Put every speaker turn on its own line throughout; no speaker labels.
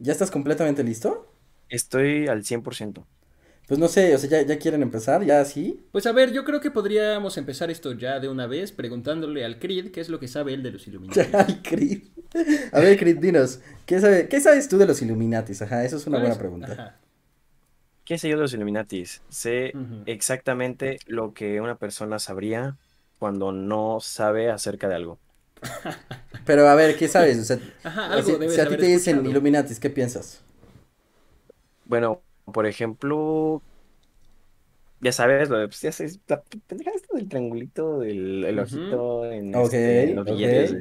¿Ya estás completamente listo? Estoy al 100%. Pues no sé, o sea, ¿ya, quieren empezar? ¿Ya sí?
Pues a ver, yo creo que podríamos empezar esto ya de una vez preguntándole al Creed qué es lo que sabe él de los Illuminati. al
Creed. A ver, Creed, dinos, ¿qué, sabes tú de los Illuminati, Ajá, eso es una buena pregunta.
¿Qué sé yo de los Illuminatis? Sé exactamente lo que una persona sabría cuando no sabe acerca de algo. Pero a ver, ¿qué sabes? si, a ti te dicen Illuminatis, ¿qué piensas? Bueno, por ejemplo, ya sabes, pues ya sabes, del triangulito, del el ojito este, en, los billetes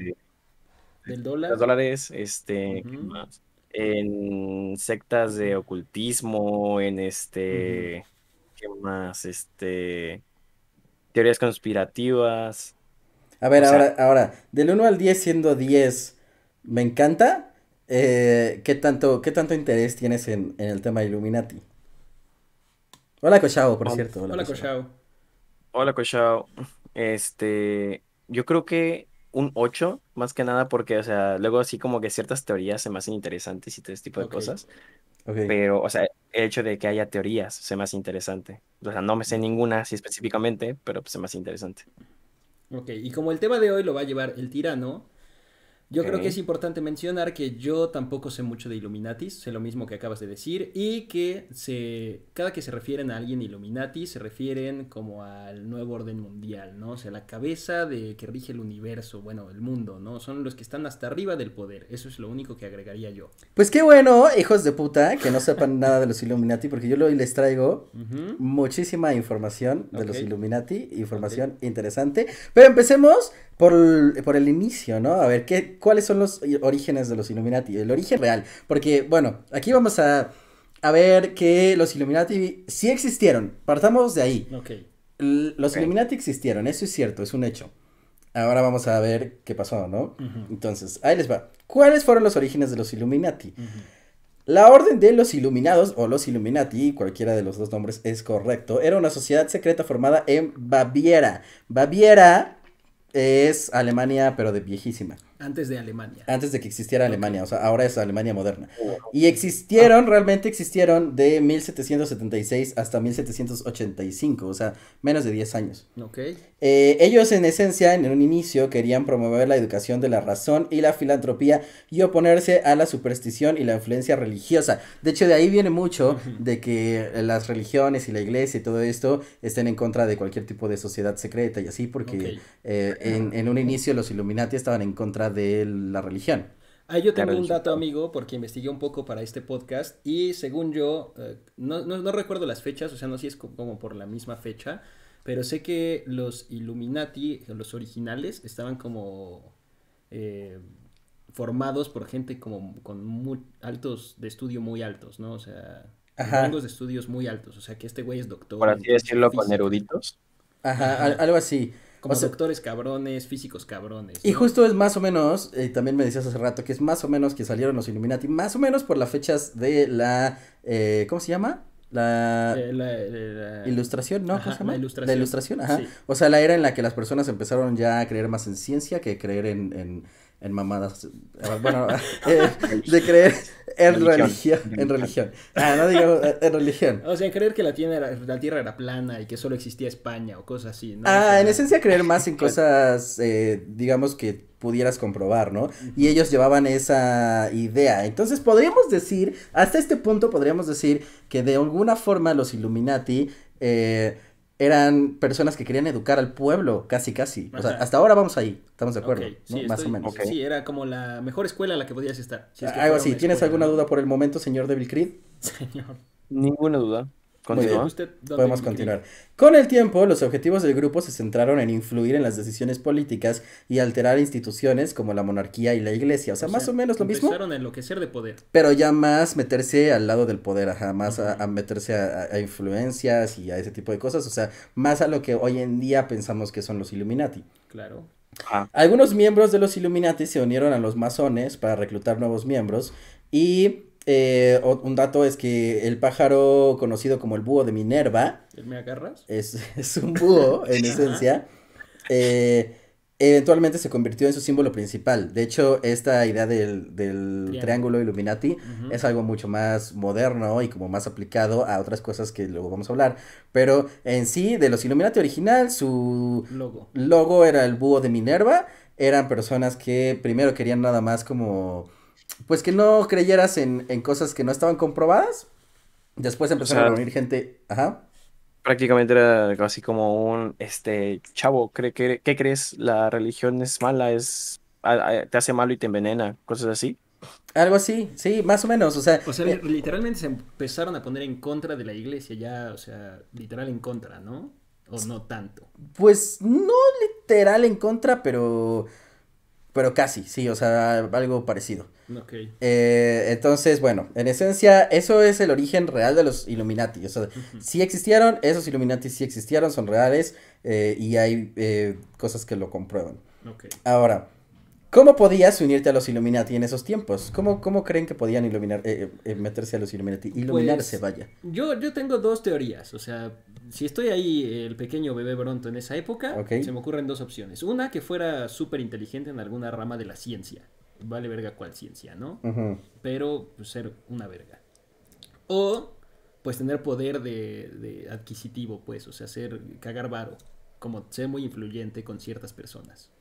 del dólar. Los dólares, este, ¿qué más? en sectas de ocultismo, en este, ¿qué más? Este, teorías conspirativas. A ver, ahora,
ahora, del 1 al 10 siendo 10, me encanta. Eh, ¿qué, tanto, ¿Qué tanto interés tienes en, el tema de Illuminati? Hola, Cochao, por cierto.
Hola, Cochao. Hola, Cochao. Este, yo creo que un 8, más que nada, porque, o sea, luego así como que ciertas teorías se me hacen interesantes y todo ese tipo de cosas. Pero, o sea, el hecho de que haya teorías se me hace interesante. O sea, no me sé ninguna así específicamente, pero pues se me hace interesante.
Ok, y como el tema de hoy lo va a llevar el tirano, yo creo que es importante mencionar que yo tampoco sé mucho de Illuminatis, sé lo mismo que acabas de decir, y que se, cada que se refieren a alguien Illuminati se refieren como al nuevo orden mundial, ¿no? O sea, la cabeza de que rige el universo, bueno, el mundo, ¿no? Son los que están hasta arriba del poder, eso es lo único que agregaría yo.
Pues qué bueno, hijos de puta, que no sepan nada de los Illuminati, porque yo hoy les traigo muchísima información de los Illuminati, información interesante. Pero empecemos por el, inicio, ¿no? A ver, ¿qué, ¿cuáles son los orígenes de los Illuminati? El origen real. Porque, bueno, aquí vamos a, a ver que los Illuminati sí existieron. Partamos de ahí. Okay. Los Illuminati existieron, eso es cierto, es un hecho. Ahora vamos a ver qué pasó, ¿no? Entonces, ahí les va. ¿Cuáles fueron los orígenes de los Illuminati? La Orden de los Iluminados, o los Illuminati, cualquiera de los dos nombres es correcto, era una sociedad secreta formada en Baviera. Baviera es Alemania, pero de viejísima. Antes de Alemania. Antes de que existiera Alemania, o sea, ahora es Alemania moderna. Oh, y existieron, realmente existieron de 1776 hasta 1785, o sea, menos de 10 años. Ok. Eh, ellos en esencia, en un inicio, querían promover la educación de la razón y la filantropía y oponerse a la superstición y la influencia religiosa. De hecho, de ahí viene mucho de que las religiones y la iglesia y todo esto estén en contra de cualquier tipo de sociedad secreta y así, porque eh, en un inicio los Illuminati estaban en contra de la religión. Ah, yo tengo un
dato, amigo, porque investigué un poco para este podcast y según yo, eh, no, recuerdo las fechas, o sea, no sé si es como por la misma fecha, pero sé que los Illuminati, los originales, estaban como eh, formados por gente como con muy altos, de estudio muy altos, ¿no? O sea, rangos de estudios muy altos, o sea, que este güey es doctor. Por así
decirlo, con eruditos.
Ajá, algo así. Como
cabrones, físicos cabrones.
Y justo es más o menos, y también me decías hace rato, que es más o menos que salieron los Illuminati, más o menos por las fechas de la, eh, ¿cómo se llama? Eh, la... la, ilustración, ¿no? ¿Cómo se llama? La ilustración. La ilustración, ajá. O sea, la era en la que las personas empezaron ya a creer más en ciencia que creer en en mamadas, eh, bueno, eh, de creer en religión, en religión, ah, no digamos, eh, en religión.
O sea, en creer que la tierra, era, la tierra era plana y que solo existía España o cosas así, ¿no? Ah, en esencia creer
más en cosas, eh, digamos, que pudieras comprobar, ¿no? Y ellos llevaban esa idea. Entonces podríamos decir, hasta este punto podríamos decir que de alguna forma los Illuminati... Eh, eran personas que querían educar al pueblo, casi, casi. O sea, hasta ahora vamos ahí, estamos de acuerdo, más o menos. Sí,
era como la mejor escuela a la que podías estar. Algo así, ¿tienes
alguna duda por el momento, señor Devil Creed? Señor. Ninguna duda. Podemos continuar. Con el tiempo, los objetivos del grupo se centraron en influir en las decisiones políticas y alterar instituciones como la monarquía y la iglesia. O sea, más o
menos lo mismo. Empezaron a enloquecer de poder.
Pero ya más meterse al lado del poder, ajá, más a, meterse a, influencias y a ese tipo de cosas. O sea, más a lo que hoy en día pensamos que son los Illuminati. Claro. Ah. Algunos miembros de los Illuminati se unieron a los masones para reclutar nuevos miembros y eh, un dato es que el pájaro conocido como el búho de Minerva. ¿Me agarras? Es, un búho, en esencia. Eh, eventualmente se convirtió en su símbolo principal. De hecho, esta idea del, del triángulo. Illuminati es algo mucho más moderno y como más aplicado a otras cosas que luego vamos a hablar. Pero en sí, de los Illuminati original, su logo, logo era el búho de Minerva. Eran personas que primero querían nada más como pues que no creyeras en, cosas que no estaban comprobadas. Después empezaron a reunir gente, ajá.
Prácticamente era así como un, este, chavo, ¿qué, que crees? La religión es mala, es, te hace malo y te envenena, cosas así. Algo así, sí, más o menos, o sea...
Eh, literalmente se empezaron a poner en contra de la iglesia ya, o sea, literal en contra, ¿no? ¿O no tanto?
Pues no literal en contra, pero... Pero casi, sí, o sea, algo parecido. Okay. Eh, entonces, bueno, en esencia, eso es el origen real de los Illuminati. O sea, existieron, esos Illuminati sí existieron, son reales eh, y hay eh, cosas que lo comprueban. Okay. Ahora, ¿cómo podías unirte a los Illuminati en esos tiempos? ¿Cómo, creen que podían iluminar, meterse a los Illuminati? Pues, Iluminarse, vaya.
Yo, yo tengo dos teorías. O sea, si estoy ahí, el pequeño bebé Bronto en esa época, se me ocurren dos opciones. Una, que fuera súper inteligente en alguna rama de la ciencia vale verga cual ciencia, ¿no? Pero pues, ser una verga. O pues tener poder de, adquisitivo, pues, o sea, ser cagar varo, como ser muy influyente con ciertas personas.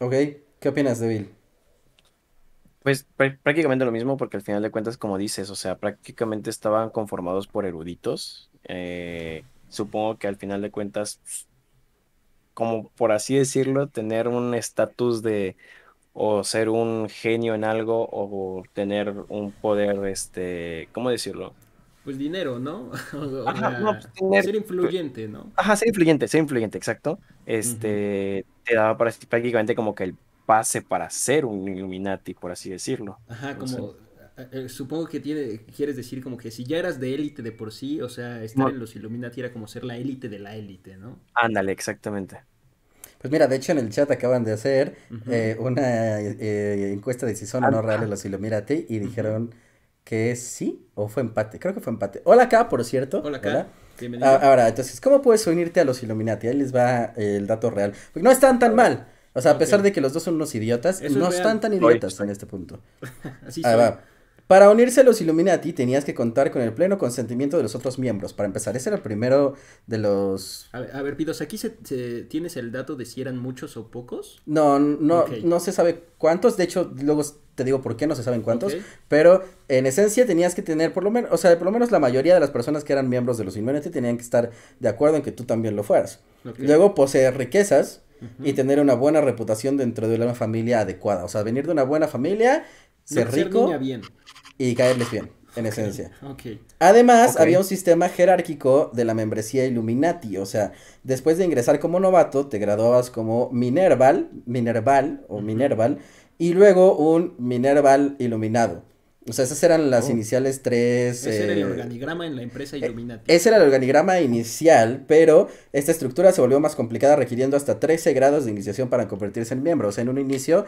Ok, ¿qué opinas de Pues prácticamente lo mismo, porque al final de cuentas, como dices, o sea, prácticamente estaban conformados por eruditos. Eh, supongo que al final de cuentas, como por así decirlo, tener un estatus de o ser un genio en algo o tener un poder, este, ¿cómo decirlo?
Pues dinero, ¿no? ajá, pues Ser influyente,
¿no? Ajá, ser influyente, ser influyente, exacto. Este, te daba prácticamente como que el pase para ser un Illuminati, por así decirlo.
Ajá, como, eh, supongo que tiene, quieres decir como que si ya eras de élite de por sí, o sea, estar en los Illuminati era como ser la élite de
la élite, ¿no? Ándale, exactamente. Pues
mira, de hecho en el chat acaban de hacer eh, una eh, eh, encuesta de si son o no reales los Illuminati y dijeron que sí o fue empate. Creo que fue empate. Hola acá, por cierto. Hola acá. Bienvenido. Ah, ahora, entonces, ¿cómo puedes unirte a los Illuminati? Ahí les va el dato real. Porque no están tan mal. O sea, a pesar de que los dos son unos idiotas, no están tan idiotas en este punto. Así para unirse a los Illuminati tenías que contar con el pleno consentimiento de los otros miembros. Para empezar, ese era el primero de los...
A ver, Pidos, ¿aquí se, tienes el dato de si eran muchos o pocos? No, no,
no se sabe cuántos. De hecho, luego te digo por qué no se saben cuántos. Pero en esencia tenías que tener por lo menos, o sea, por lo menos la mayoría de las personas que eran miembros de los Illuminati tenían que estar de acuerdo en que tú también lo fueras. Luego poseer riquezas y tener una buena reputación dentro de una familia adecuada. O sea, venir de una buena familia ser rico bien. y caerles bien, en esencia. Además, había un sistema jerárquico de la membresía Illuminati, o sea, después de ingresar como novato, te graduabas como Minerval, Minerval o Minerval, y luego un Minerval iluminado. O sea, esas eran las oh. iniciales tres. Ese era el eh, organigrama
en la empresa eh, Illuminati.
Ese era el organigrama inicial, pero esta estructura se volvió más complicada, requiriendo hasta 13 grados de iniciación para convertirse en miembro. O sea, en un inicio,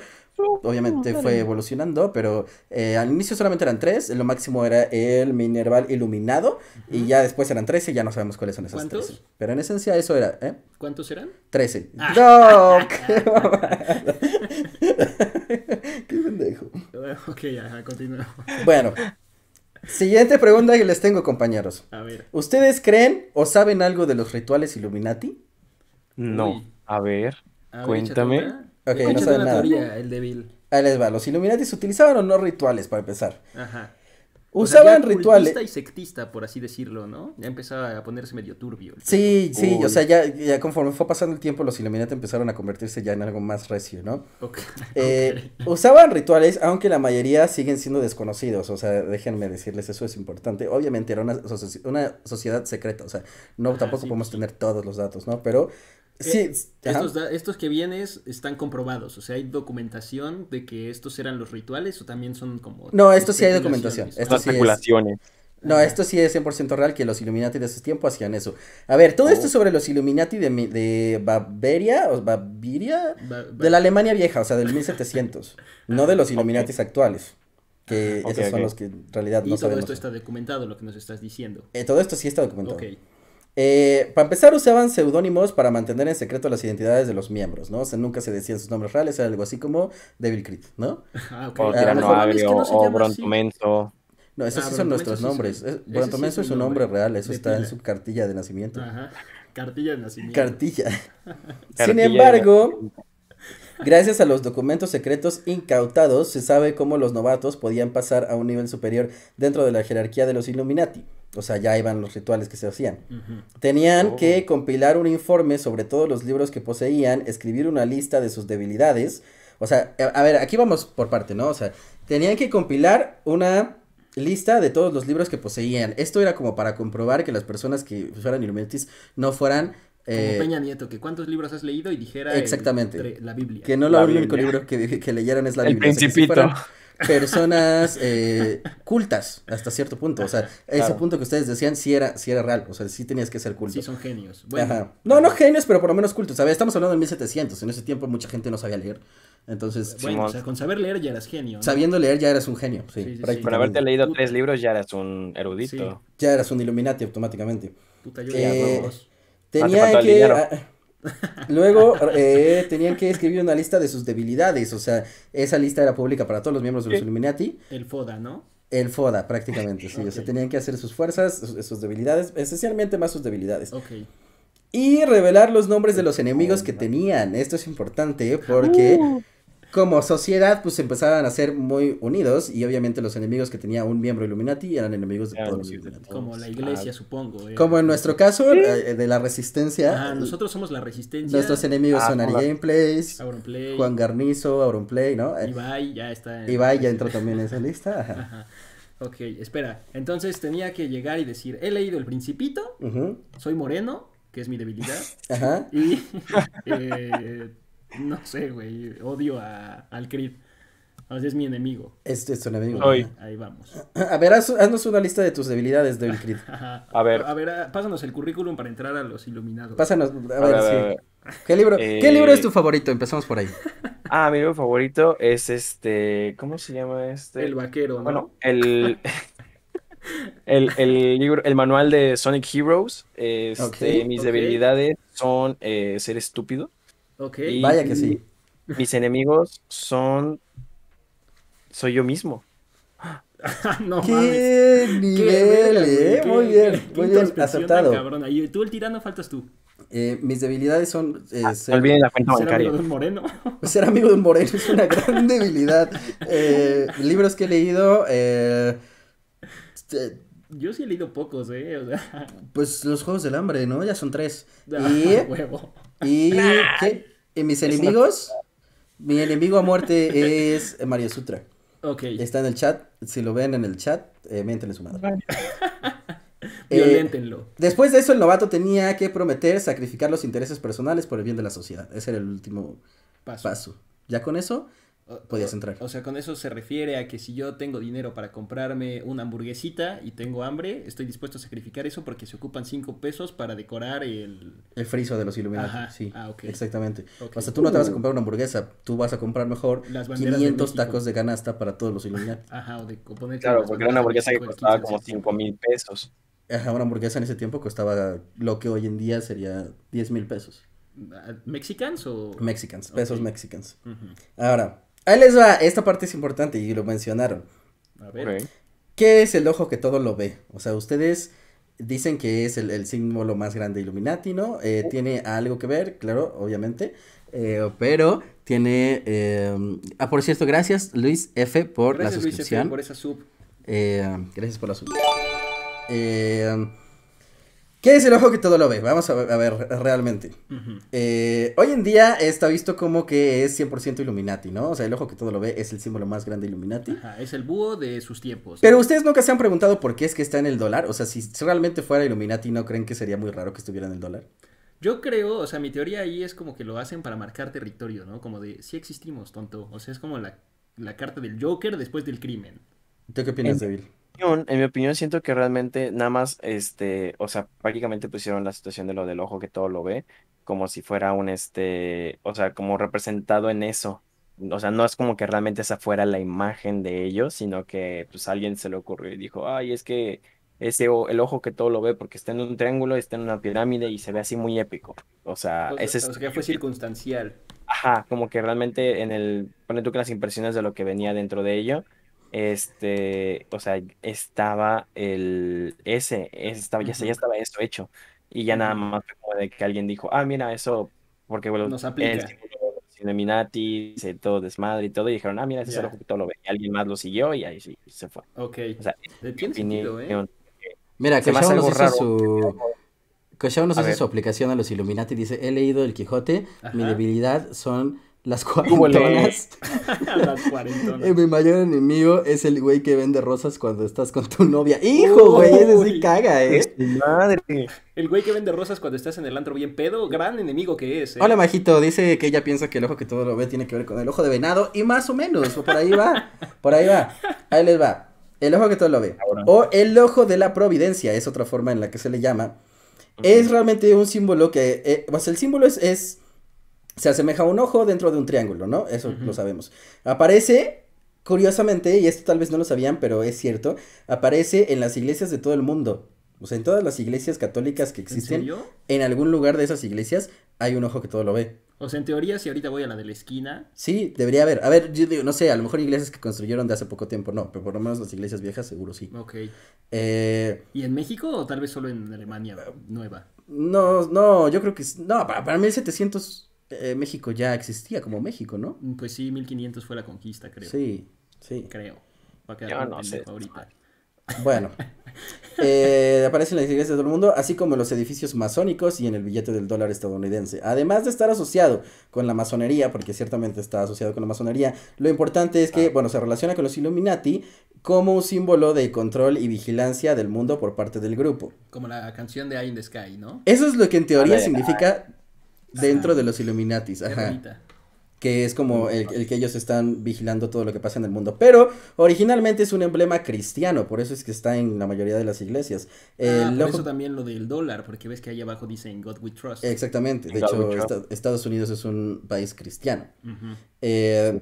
obviamente fue evolucionando, pero eh, al inicio solamente eran tres. Lo máximo era el mineral iluminado, y ya después eran 13, ya no sabemos cuáles son esas ¿Cuántos? Pero en esencia eso era, ¿eh? ¿Cuántos eran? 13. Ah. ¡No! ok, ya, Bueno, siguiente pregunta que les tengo, compañeros. A ver. ¿Ustedes creen o saben algo de los rituales Illuminati?
No, a ver, cuéntame. Ok, no saben
nada. el de Ahí les va, los Illuminati utilizaban o no rituales para empezar. Ajá. Usaban rituales.
y sectista, por así decirlo, ¿no? Ya empezaba a ponerse medio turbio. Sí, sí, o sea,
ya, ya conforme fue pasando el tiempo, los Illuminati empezaron a convertirse ya en algo más recio, ¿no? Eh, usaban rituales, aunque la mayoría siguen siendo desconocidos, o sea, déjenme decirles, eso es importante. Obviamente era una, una sociedad secreta, o sea, no, tampoco podemos pues tener todos los datos, ¿no? Pero Sí, eh,
estos, que vienes están comprobados, o sea, hay documentación de que estos eran los rituales o también son como... No, esto sí hay documentación. Estas sí
No, esto sí es 100% real que los Illuminati de esos tiempos hacían eso. A ver, todo esto oh. sobre los Illuminati de, de Bavaria, o Baviria, de la Alemania vieja, o sea, del 1700, no de los Illuminati actuales. Que esos son los que en realidad no y todo esto
está documentado, lo que nos estás diciendo. Eh, todo esto sí está documentado. Ok.
Eh, para empezar, usaban seudónimos para mantener en secreto las identidades de los miembros, ¿no? O sea, nunca se decían sus nombres reales, era algo así como Devil Creed, ¿no? Ah, o o Brontomenso. No, esos ah, son nuestros nombres. Eh, Brontomenso es, su nombre, real, eso está en su cartilla de nacimiento. Ajá. Cartilla de nacimiento. Cartilla. Sin embargo, gracias a los documentos secretos incautados, se sabe cómo los novatos podían pasar a un nivel superior dentro de la jerarquía de los Illuminati o sea, ya iban los rituales que se hacían. Tenían que oh. compilar un informe sobre todos los libros que poseían, escribir una lista de sus debilidades. O sea, eh, a, ver, aquí vamos por parte, ¿no? O sea, tenían que compilar una lista de todos los libros que poseían. Esto era como para comprobar que las personas que fueran Illuminatis no fueran como eh, Peña
Nieto, que cuántos libros has leído y dijera exactamente la Biblia. Que no
lo único libro que, que, leyeran es la el Biblia. Principito personas eh, cultas hasta cierto punto. O sea, ese punto que ustedes decían si era, era real. O sea, si tenías que ser culto. Sí, son genios. Bueno. No, no genios, pero por lo menos cultos. ¿sabes? Estamos hablando de 1700. En ese tiempo mucha gente no sabía leer. Entonces, bueno, o sea,
con saber leer ya eras genio. Sabiendo
leer ya eras un genio, sí. sí, haberte
leído tres libros ya eras un erudito.
Ya eras un Illuminati automáticamente. Puta, yo eh, tenía ah, que Luego eh, tenían que escribir una lista de sus debilidades, o sea, esa lista era pública para todos los miembros de los Illuminati. El FODA, ¿no? El FODA, prácticamente, sí. O sea, tenían que hacer sus fuerzas, sus, debilidades, esencialmente más sus debilidades. Ok. Y revelar los nombres de los enemigos oh, que tenían. Esto es importante porque... Uh como sociedad, pues empezaban a ser muy unidos y obviamente los enemigos que tenía un miembro Illuminati eran enemigos de todos los Illuminati. Como la iglesia, supongo. Eh. Como en nuestro caso, eh, de la resistencia. Ah, nosotros somos la resistencia. Nuestros enemigos ah, son Ari Gameplays, Juan Garnizo, Auronplay, ¿no? Eh, Ibai ya está. En... Ibai ya entró también en esa lista.
Ok, espera. Entonces tenía que llegar y decir, he leído El Principito, soy moreno, que es mi debilidad. Ajá. Y... No sé, güey. Odio a, al Creed. es mi enemigo.
Este es tu enemigo. Ahí vamos. A ver, haznos una lista de tus debilidades, de Creed. a ver.
A ver, ah, pásanos el currículum para entrar a los iluminados.
Pásanos, a, ver, ¿Qué libro, ¿Qué eh, libro es tu favorito? Empezamos por ahí.
Ah, mi libro favorito es este. ¿Cómo se llama este? El vaquero. Bueno, el. el, libro, el manual de Sonic Heroes. Este, mis debilidades son eh, ser estúpido. Vaya que sí. Mis enemigos son. Soy yo mismo.
no ¿Qué
Nivel, eh? muy bien, muy bien, aceptado.
Y tú el tirano faltas tú. Eh, mis debilidades son eh, ah, ser, la cuenta ser amigo de un moreno. ser amigo de un moreno es una gran debilidad. Eh, libros que he leído. Eh,
yo sí he leído pocos, ¿eh? O sea...
Pues los Juegos del Hambre, ¿no? Ya son tres. Ah, y huevo. Y, ¿qué? mis enemigos, mi enemigo a muerte es María Sutra. Ok. Está en el chat, si lo ven en el chat, eh, miéntenle su madre. Eh, después de eso, el novato tenía que prometer sacrificar los intereses personales por el bien de la sociedad. Ese era el último paso. paso. Ya con eso, podías entrar. O
sea, con eso se refiere a que si yo tengo dinero para comprarme una hamburguesita y tengo hambre, estoy dispuesto a sacrificar eso porque se ocupan cinco pesos para decorar el...
El friso de los iluminados. Ajá. sí. Ah, exactamente. O sea, tú no te vas a uh. comprar una hamburguesa, tú vas a comprar mejor 500 tacos de canasta para todos los iluminados.
Ajá, o de componentes. Claro, porque era una hamburguesa que costaba como cinco
mil pesos.
Ajá, una hamburguesa en ese tiempo costaba lo que hoy en día sería 10 mil pesos.
¿Mexicans o...? Mexicans, pesos mexicans. Ajá.
Ahora, Ahí les va, esta parte es importante y lo mencionaron. A ver. ¿Qué es el ojo que todo lo ve? O sea, ustedes dicen que es el, símbolo más grande Illuminati, ¿no? Eh, tiene algo que ver, claro, obviamente. Eh, pero tiene. Em, ah, por cierto, gracias Luis F por gracias, la suscripción. Luis F. por esa sub. Eh, gracias por la sub. ¿Qué es el ojo que todo lo ve? Vamos a ver, realmente. Eh, hoy en día está visto como que es 100% Illuminati, ¿no? O sea, el ojo que todo lo ve es el símbolo más grande de Illuminati. Ajá,
es el búho de sus tiempos. Pero
ustedes nunca se han preguntado por qué es que está en el dólar. O sea, si realmente fuera Illuminati, ¿no creen que sería muy raro que estuviera en el dólar?
Yo creo, o sea, mi teoría ahí es como que lo hacen para marcar territorio, ¿no? Como de, sí existimos, tonto. O sea, es como la, la carta del Joker después del crimen.
¿Tú qué opinas, David? en mi opinión siento que realmente nada más, este, o sea, prácticamente pusieron la situación de lo del ojo que todo lo ve, como si fuera un, este, o sea, como representado en eso. O sea, no es como que realmente esa fuera la imagen de ellos, sino que pues alguien se le ocurrió y dijo, ay, es que ese el ojo que todo lo ve porque está en un triángulo, está en una pirámide y se ve así muy épico. O sea, eso es... O
fue circunstancial.
Ajá, como que realmente en el, pone tú que las impresiones de lo que venía dentro de ello, este, o sea, estaba el ese, estaba, ya, ya estaba esto hecho. Y ya nada más como de que alguien dijo, ah, mira, eso, porque bueno, nos Illuminati, todo desmadre y todo, y dijeron, ah, mira, ese yeah. todo lo ve. Y alguien más lo siguió y ahí sí, se fue. Ok. O sea, eh, ¿eh? Mira, que más algo raro.
Su... nos a hace su aplicación a los Illuminati. Dice: He leído El Quijote. Mi debilidad son las cuarentonas. las eh, Mi mayor enemigo es el güey que vende rosas cuando estás con tu novia. Hijo, güey, ese sí caga, eh. Pues madre.
El güey que vende rosas cuando estás en el antro bien pedo, gran enemigo que es. ¿eh? Hola, Majito,
dice que ella piensa que el ojo que todo lo ve tiene que ver con el ojo de venado y más o menos, por ahí va, por ahí va, ahí les va. El ojo que todo lo ve. O el ojo de la providencia, es otra forma en la que se le llama. Es realmente un símbolo que, eh, O pues el símbolo es se asemeja a un ojo dentro de un triángulo, ¿no? Eso lo sabemos. Aparece, curiosamente, y esto tal vez no lo sabían, pero es cierto, aparece en las iglesias de todo el mundo. O sea, en todas las iglesias católicas que existen, ¿En, algún lugar de esas iglesias hay un ojo que todo lo ve.
O sea, en teoría, si ahorita voy a la de la esquina.
Sí, debería haber. A ver, yo digo, no sé, a lo mejor iglesias que construyeron de hace poco tiempo, no, pero por lo menos las iglesias viejas seguro sí. Ok. Eh,
¿Y en México o tal vez solo en Alemania eh, nueva?
No, no, yo creo que. No, para, para 1700 eh, México ya existía como México, ¿no? Mm, pues sí, 1500
fue la conquista, creo. Sí, sí. Creo. Va a quedar Yo
Bueno, eh, aparecen las iglesias del mundo, así como en los edificios masónicos y en el billete del dólar estadounidense. Además de estar asociado con la masonería, porque ciertamente está asociado con la masonería, lo importante es que, ah. bueno, se relaciona con los Illuminati como un símbolo de control y vigilancia del mundo por parte del grupo.
Como la canción de Eye in the Sky, ¿no? Eso es lo que en teoría significa
Dentro de los Illuminatis, ajá. Que es como el, que ellos están vigilando todo lo que pasa en el mundo. Pero originalmente es un emblema cristiano, por eso es que está en la mayoría de las iglesias. Ah, por eso
también lo del dólar, porque ves que ahí abajo dice God we trust. Exactamente, de hecho
Estados Unidos es un país cristiano. Uh eh,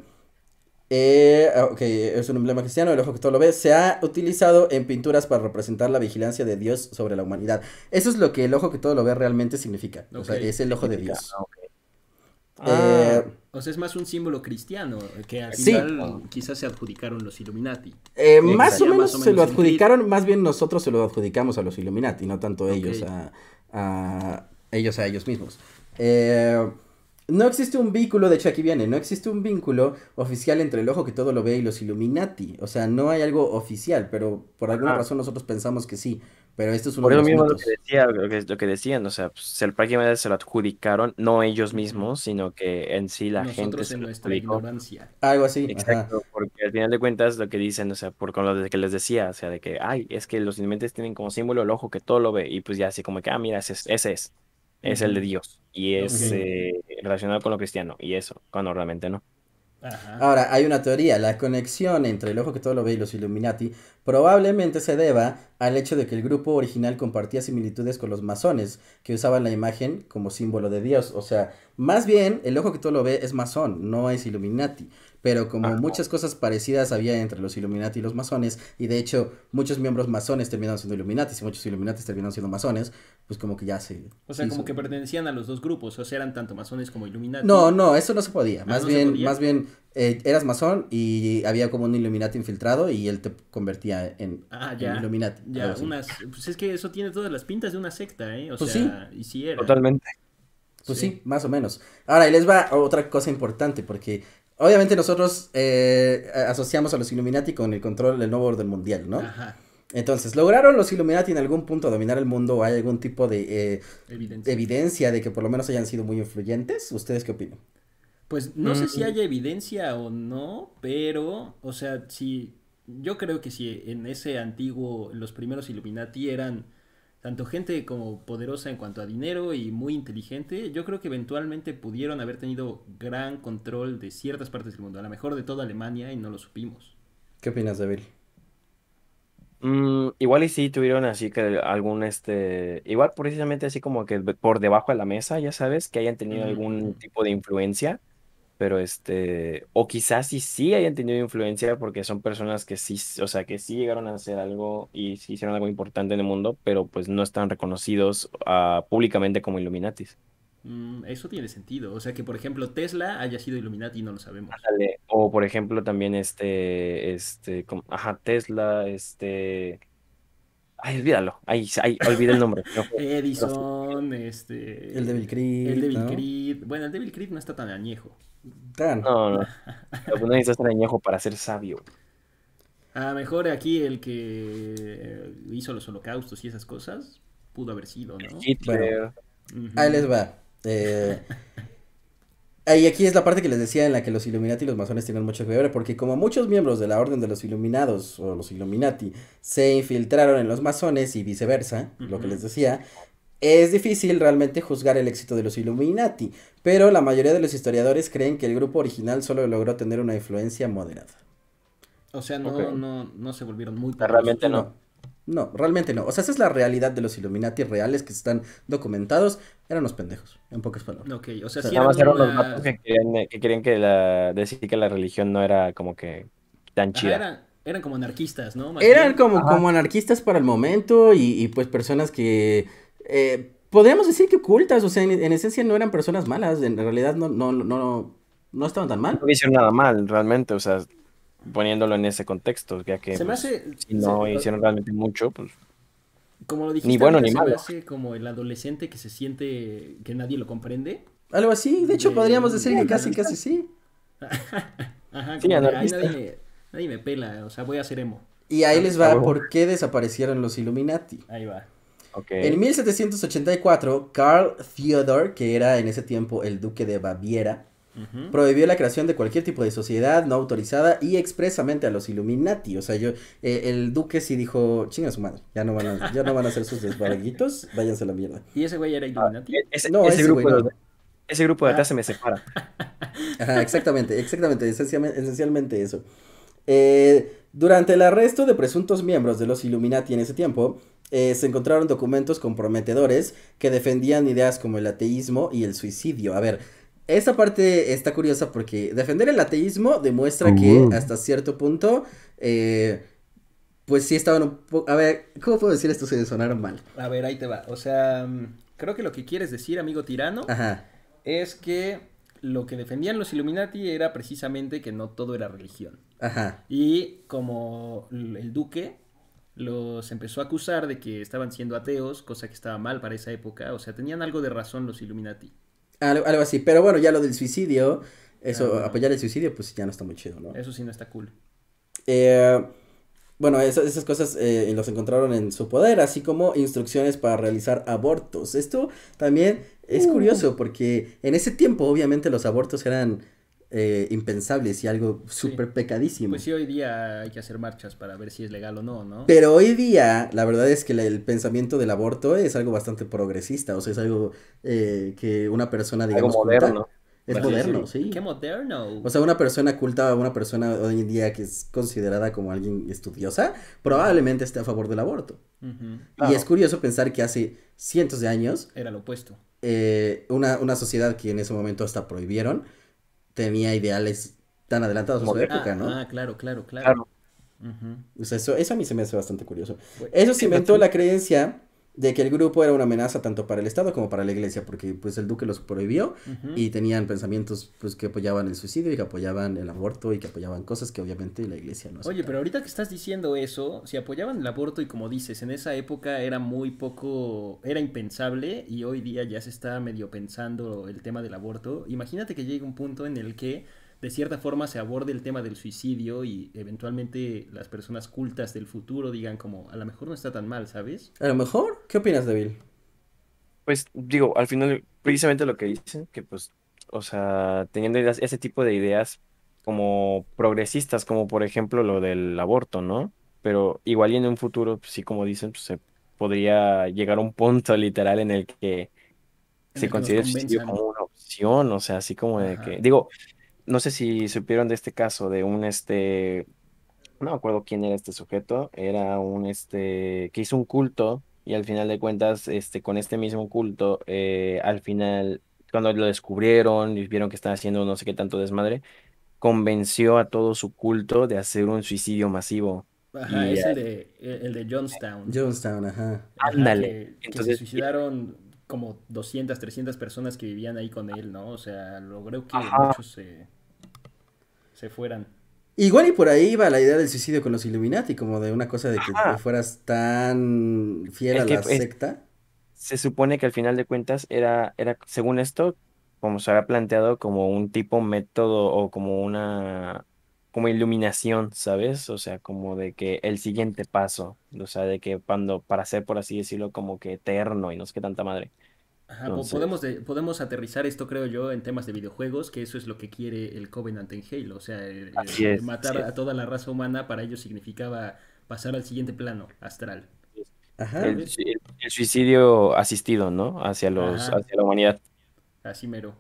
eh, ah, es un emblema cristiano, el ojo que todo lo ve. Se ha utilizado en pinturas para representar la vigilancia de Dios sobre la humanidad. Eso es lo que el ojo que todo lo ve realmente significa. es el ojo de Dios. Ah, eh,
o sea, es más un símbolo cristiano, que al final quizás se adjudicaron los Illuminati. Eh, más, o menos, se lo adjudicaron,
más bien nosotros se lo adjudicamos a los Illuminati, no tanto ellos a, ellos a ellos mismos. Eh, no existe un vínculo, de hecho aquí viene, no existe un vínculo oficial entre el ojo que todo lo ve y los Illuminati. O sea, no hay algo oficial, pero por alguna razón nosotros pensamos que sí. Pero esto es un de lo mismo Lo,
que decía, lo, que, decían, o sea, pues, el prácticamente se lo adjudicaron, no ellos mismos, sino que en sí la gente. Se en lo nuestra
ignorancia. Algo así. Exacto,
porque al final de cuentas lo que dicen, o sea, por con lo que les decía, o sea, de que, ay, es que los Illuminati tienen como símbolo el ojo que todo lo ve, y pues ya así como que, ah, mira, ese, ese es es el de Dios y es eh, relacionado con lo cristiano y eso, cuando realmente no.
Ahora, hay una teoría, la conexión entre el ojo que todo lo ve y los Illuminati probablemente se deba al hecho de que el grupo original compartía similitudes con los masones, que usaban la imagen como símbolo de Dios. O sea, más bien el ojo que todo lo ve es masón, no es Illuminati pero como muchas cosas parecidas había entre los Illuminati y los masones, y de hecho muchos miembros masones terminaron siendo Illuminati, y muchos Illuminati terminaron siendo masones, pues como que ya se...
O sea, como que pertenecían a los dos grupos, o sea, eran tanto masones como Illuminati. No, no, eso no se podía, ah, más bien, más eh,
bien eras masón y había como un Illuminati infiltrado y él te convertía en, ah, ya, Illuminati. Ya, unas,
pues es que eso tiene todas las pintas de una secta, ¿eh? O pues sea, sí. y si era. Totalmente.
Pues sí. más o menos. Ahora, y les va otra cosa importante, porque Obviamente nosotros eh, asociamos a los Illuminati con el control del nuevo orden mundial, ¿no? Ajá. Entonces, ¿lograron los Illuminati en algún punto dominar el mundo o hay algún tipo de eh, evidencia. de que por lo menos hayan sido muy influyentes? ¿Ustedes qué opinan? Pues no sé si mm. hay
evidencia o no, pero, o sea, si. yo creo que si en ese antiguo, los primeros Illuminati eran tanto gente como poderosa en cuanto a dinero y muy inteligente, yo creo que eventualmente pudieron haber tenido gran control de ciertas partes del mundo, a lo mejor de toda Alemania y no lo supimos.
¿Qué opinas, David? Mm, igual y sí tuvieron así que algún este, igual precisamente así como que por debajo de la mesa, ya sabes, que hayan tenido algún tipo de influencia pero este, o quizás sí, sí hayan tenido influencia porque son personas que sí, o sea, que sí llegaron a hacer algo y sí hicieron algo importante en el mundo, pero pues no están reconocidos ah, públicamente como Illuminatis.
Mm, eso tiene sentido, o sea que por ejemplo Tesla haya sido Illuminati y no lo sabemos.
O por ejemplo también este, este, como, ajá, Tesla, este... Ay, olvídalo. Ay, ay el nombre. Edison,
este... El Devil Creed. El Devil Creed. Bueno, el Devil Creed no está tan añejo.
No, no. No necesitas ser añejo para ser sabio.
A lo mejor aquí el que eh, hizo los holocaustos y esas cosas pudo haber sido, ¿no? Ahí les va.
y eh, aquí es la parte que les decía en la que los Illuminati y los masones tienen mucho que ver, porque como muchos miembros de la Orden de los Iluminados o los Illuminati se infiltraron en los masones y viceversa, lo que les decía, es difícil realmente juzgar el éxito de los Illuminati, pero la mayoría de los historiadores creen que el grupo original solo logró tener una influencia moderada.
O sea, no, no, no se volvieron muy... Ah, realmente no.
no. realmente no. O sea, esa es la realidad de los Illuminati reales que están documentados. Eran unos pendejos, en pocas palabras. Ok, o
sea, eran unos eh,
que querían, que, la... decir que la religión no era como que tan chida.
Eran como anarquistas, ¿no? eran como,
anarquistas
para el momento y pues personas que eh, podríamos decir que ocultas, o sea, en,
esencia no eran personas malas, en realidad no, no, no, no no estaban tan mal. No hicieron nada mal, realmente, o sea, poniéndolo en ese contexto, ya que se me pues, hace, si no hicieron realmente mucho, pues...
ni bueno ni se malo. Me hace como el adolescente que se siente que nadie
lo comprende. Algo así, de hecho podríamos decir que casi, casi sí.
Ajá, sí, nadie, nadie me pela, o sea, voy a ser emo. Y ahí ah, les va
por qué desaparecieron los Illuminati. Ahí va. En 1784, Carl Theodor, que era en ese tiempo el duque de Baviera, prohibió la creación de cualquier tipo de sociedad no autorizada y expresamente a los Illuminati. O sea, yo, eh, el duque sí dijo, chinga su madre, ya no van a, ya no van a hacer sus desbaraguitos, váyanse a la mierda.
¿Y ese güey era ah, Illuminati? E-, no, ese,
grupo Ese grupo de atrás ah. se me separa.
exactamente, exactamente, esencialmente, eso. Eh, durante el arresto de presuntos miembros de los Illuminati en ese tiempo, eh, se encontraron documentos comprometedores que defendían ideas como el ateísmo y el suicidio. A ver, esta parte está curiosa porque defender el ateísmo demuestra que hasta cierto punto, eh, pues sí estaban un poco... A ver, ¿cómo puedo decir esto sin sonar mal?
A ver, ahí te va. O sea, mm, creo que lo que quieres decir, amigo tirano, es que lo que defendían los Illuminati era precisamente que no todo era religión. Ajá. Y como el duque los empezó a acusar de que estaban siendo ateos, cosa que estaba mal para esa época, o sea, tenían algo de razón los
Illuminati. Algo, algo así, pero bueno, ya lo del suicidio, eso, ah. apoyar el suicidio, pues ya no está muy chido, ¿no?
Eso sí no está cool.
Eh, bueno, esas, cosas eh, los encontraron en su poder, así como instrucciones para realizar abortos. Esto también es uh. curioso porque en ese tiempo obviamente los abortos eran eh, impensables impensable, si algo súper pecadísimo. Pues
sí, hoy día hay que hacer marchas para ver si es legal o no, ¿no? Pero
hoy día, la verdad es que el pensamiento del aborto es algo bastante progresista, o sea, es algo eh, que una persona, digamos... Algo moderno. es pues moderno, sí,
Qué moderno. O sea,
una persona culta, una persona hoy en día que es considerada como alguien estudiosa, probablemente esté a favor del aborto. Y es curioso pensar que hace cientos de años... Era lo opuesto. Eh, una, una sociedad que en ese momento hasta prohibieron, tenía ideales tan adelantados a su época, ¿no? Ah, claro, claro, claro. O sea, eso, eso a mí se me hace bastante curioso. Eso se inventó la creencia de que el grupo era una amenaza tanto para el Estado como para la Iglesia, porque pues el duque los prohibió y tenían pensamientos pues que apoyaban el suicidio y que apoyaban el aborto y que apoyaban cosas que obviamente la Iglesia no. Aceptaba.
Oye, pero ahorita que estás diciendo eso, si apoyaban el aborto y como dices, en esa época era muy poco, era impensable y hoy día ya se está medio pensando el tema del aborto, imagínate que llegue un punto en el que de cierta forma se aborde el tema del suicidio y eventualmente las personas cultas del futuro digan como, a lo mejor no está tan mal, ¿sabes?
A lo mejor, ¿qué opinas David? Pues digo, al final, precisamente lo que dicen, que pues, o sea, teniendo ese tipo de ideas como progresistas, como por ejemplo lo del aborto, ¿no? Pero igual y en un futuro, pues, sí, como dicen, pues, se podría llegar a un punto literal en el que se considera el suicidio como una opción, o sea, así como de que, digo, no sé si supieron de este caso de un este, no me acuerdo quién era este sujeto, era un este, que hizo un culto y al final de cuentas, este, con este mismo culto, eh, al final, cuando lo descubrieron y vieron que están haciendo no sé qué tanto desmadre, convenció a todo su culto de hacer un suicidio masivo. Ajá, es el
de, e-, el de Johnstown. Johnstown, ajá. Ándale. Entonces, se eh suicidaron como 200, 300 personas que vivían ahí con él, ¿no? O sea, lo creo que muchos se fueran.
Igual y por ahí iba la idea del suicidio con los Illuminati, como de una cosa de que fueras tan
fiel a la secta. se supone que al final de cuentas era, era, según esto, como se había planteado, como un tipo método o como una como iluminación, ¿sabes? O sea, como de que el siguiente paso, o sea, de que cuando, para ser, por así decirlo, como que eterno y no es que tanta madre podemos,
podemos aterrizar esto, creo yo, en temas de videojuegos, que eso es lo que quiere el Covenant en Halo. O sea, matar a toda la raza humana para ellos significaba pasar al siguiente plano astral. El,
suicidio asistido, ¿no? Hacia, los, hacia la humanidad.
Así mero.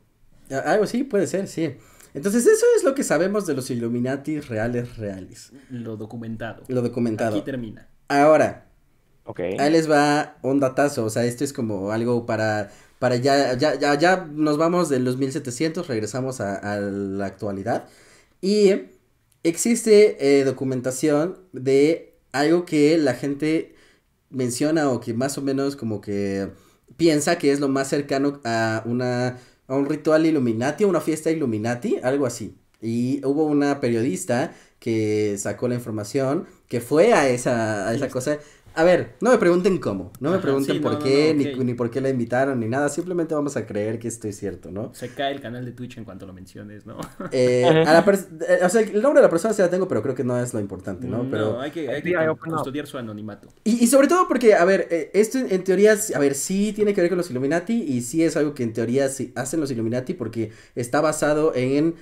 Ah, algo sí, puede ser, sí. Entonces, eso es lo que sabemos de los Illuminati reales, reales. Lo documentado. Lo documentado. Aquí termina. Ahora, Ahí les va un datazo, o sea, esto es como algo para, para ya, ya, ya, nos vamos de los 1700, regresamos a, la actualidad. Y existe eh, documentación de algo que la gente menciona o que más o menos como que piensa que es lo más cercano a una a un ritual Illuminati, una fiesta Illuminati, algo así. Y hubo una periodista que sacó la información que fue a esa, a esa cosa a ver, no me pregunten cómo, no me pregunten por qué, ni, por qué la invitaron, ni nada, simplemente vamos a creer que esto es cierto, ¿no?
Se cae el canal de Twitch en cuanto lo menciones, ¿no? Eh,
a la eh, o sea, el nombre de la persona sí la tengo, pero creo que no es lo importante, ¿no? Mm, pero hay que, hay estudiar su anonimato. Y, sobre todo porque, a ver, eh, esto en, en, teoría, a ver, sí tiene que ver con los Illuminati y sí es algo que en teoría sí hacen los Illuminati porque está basado en...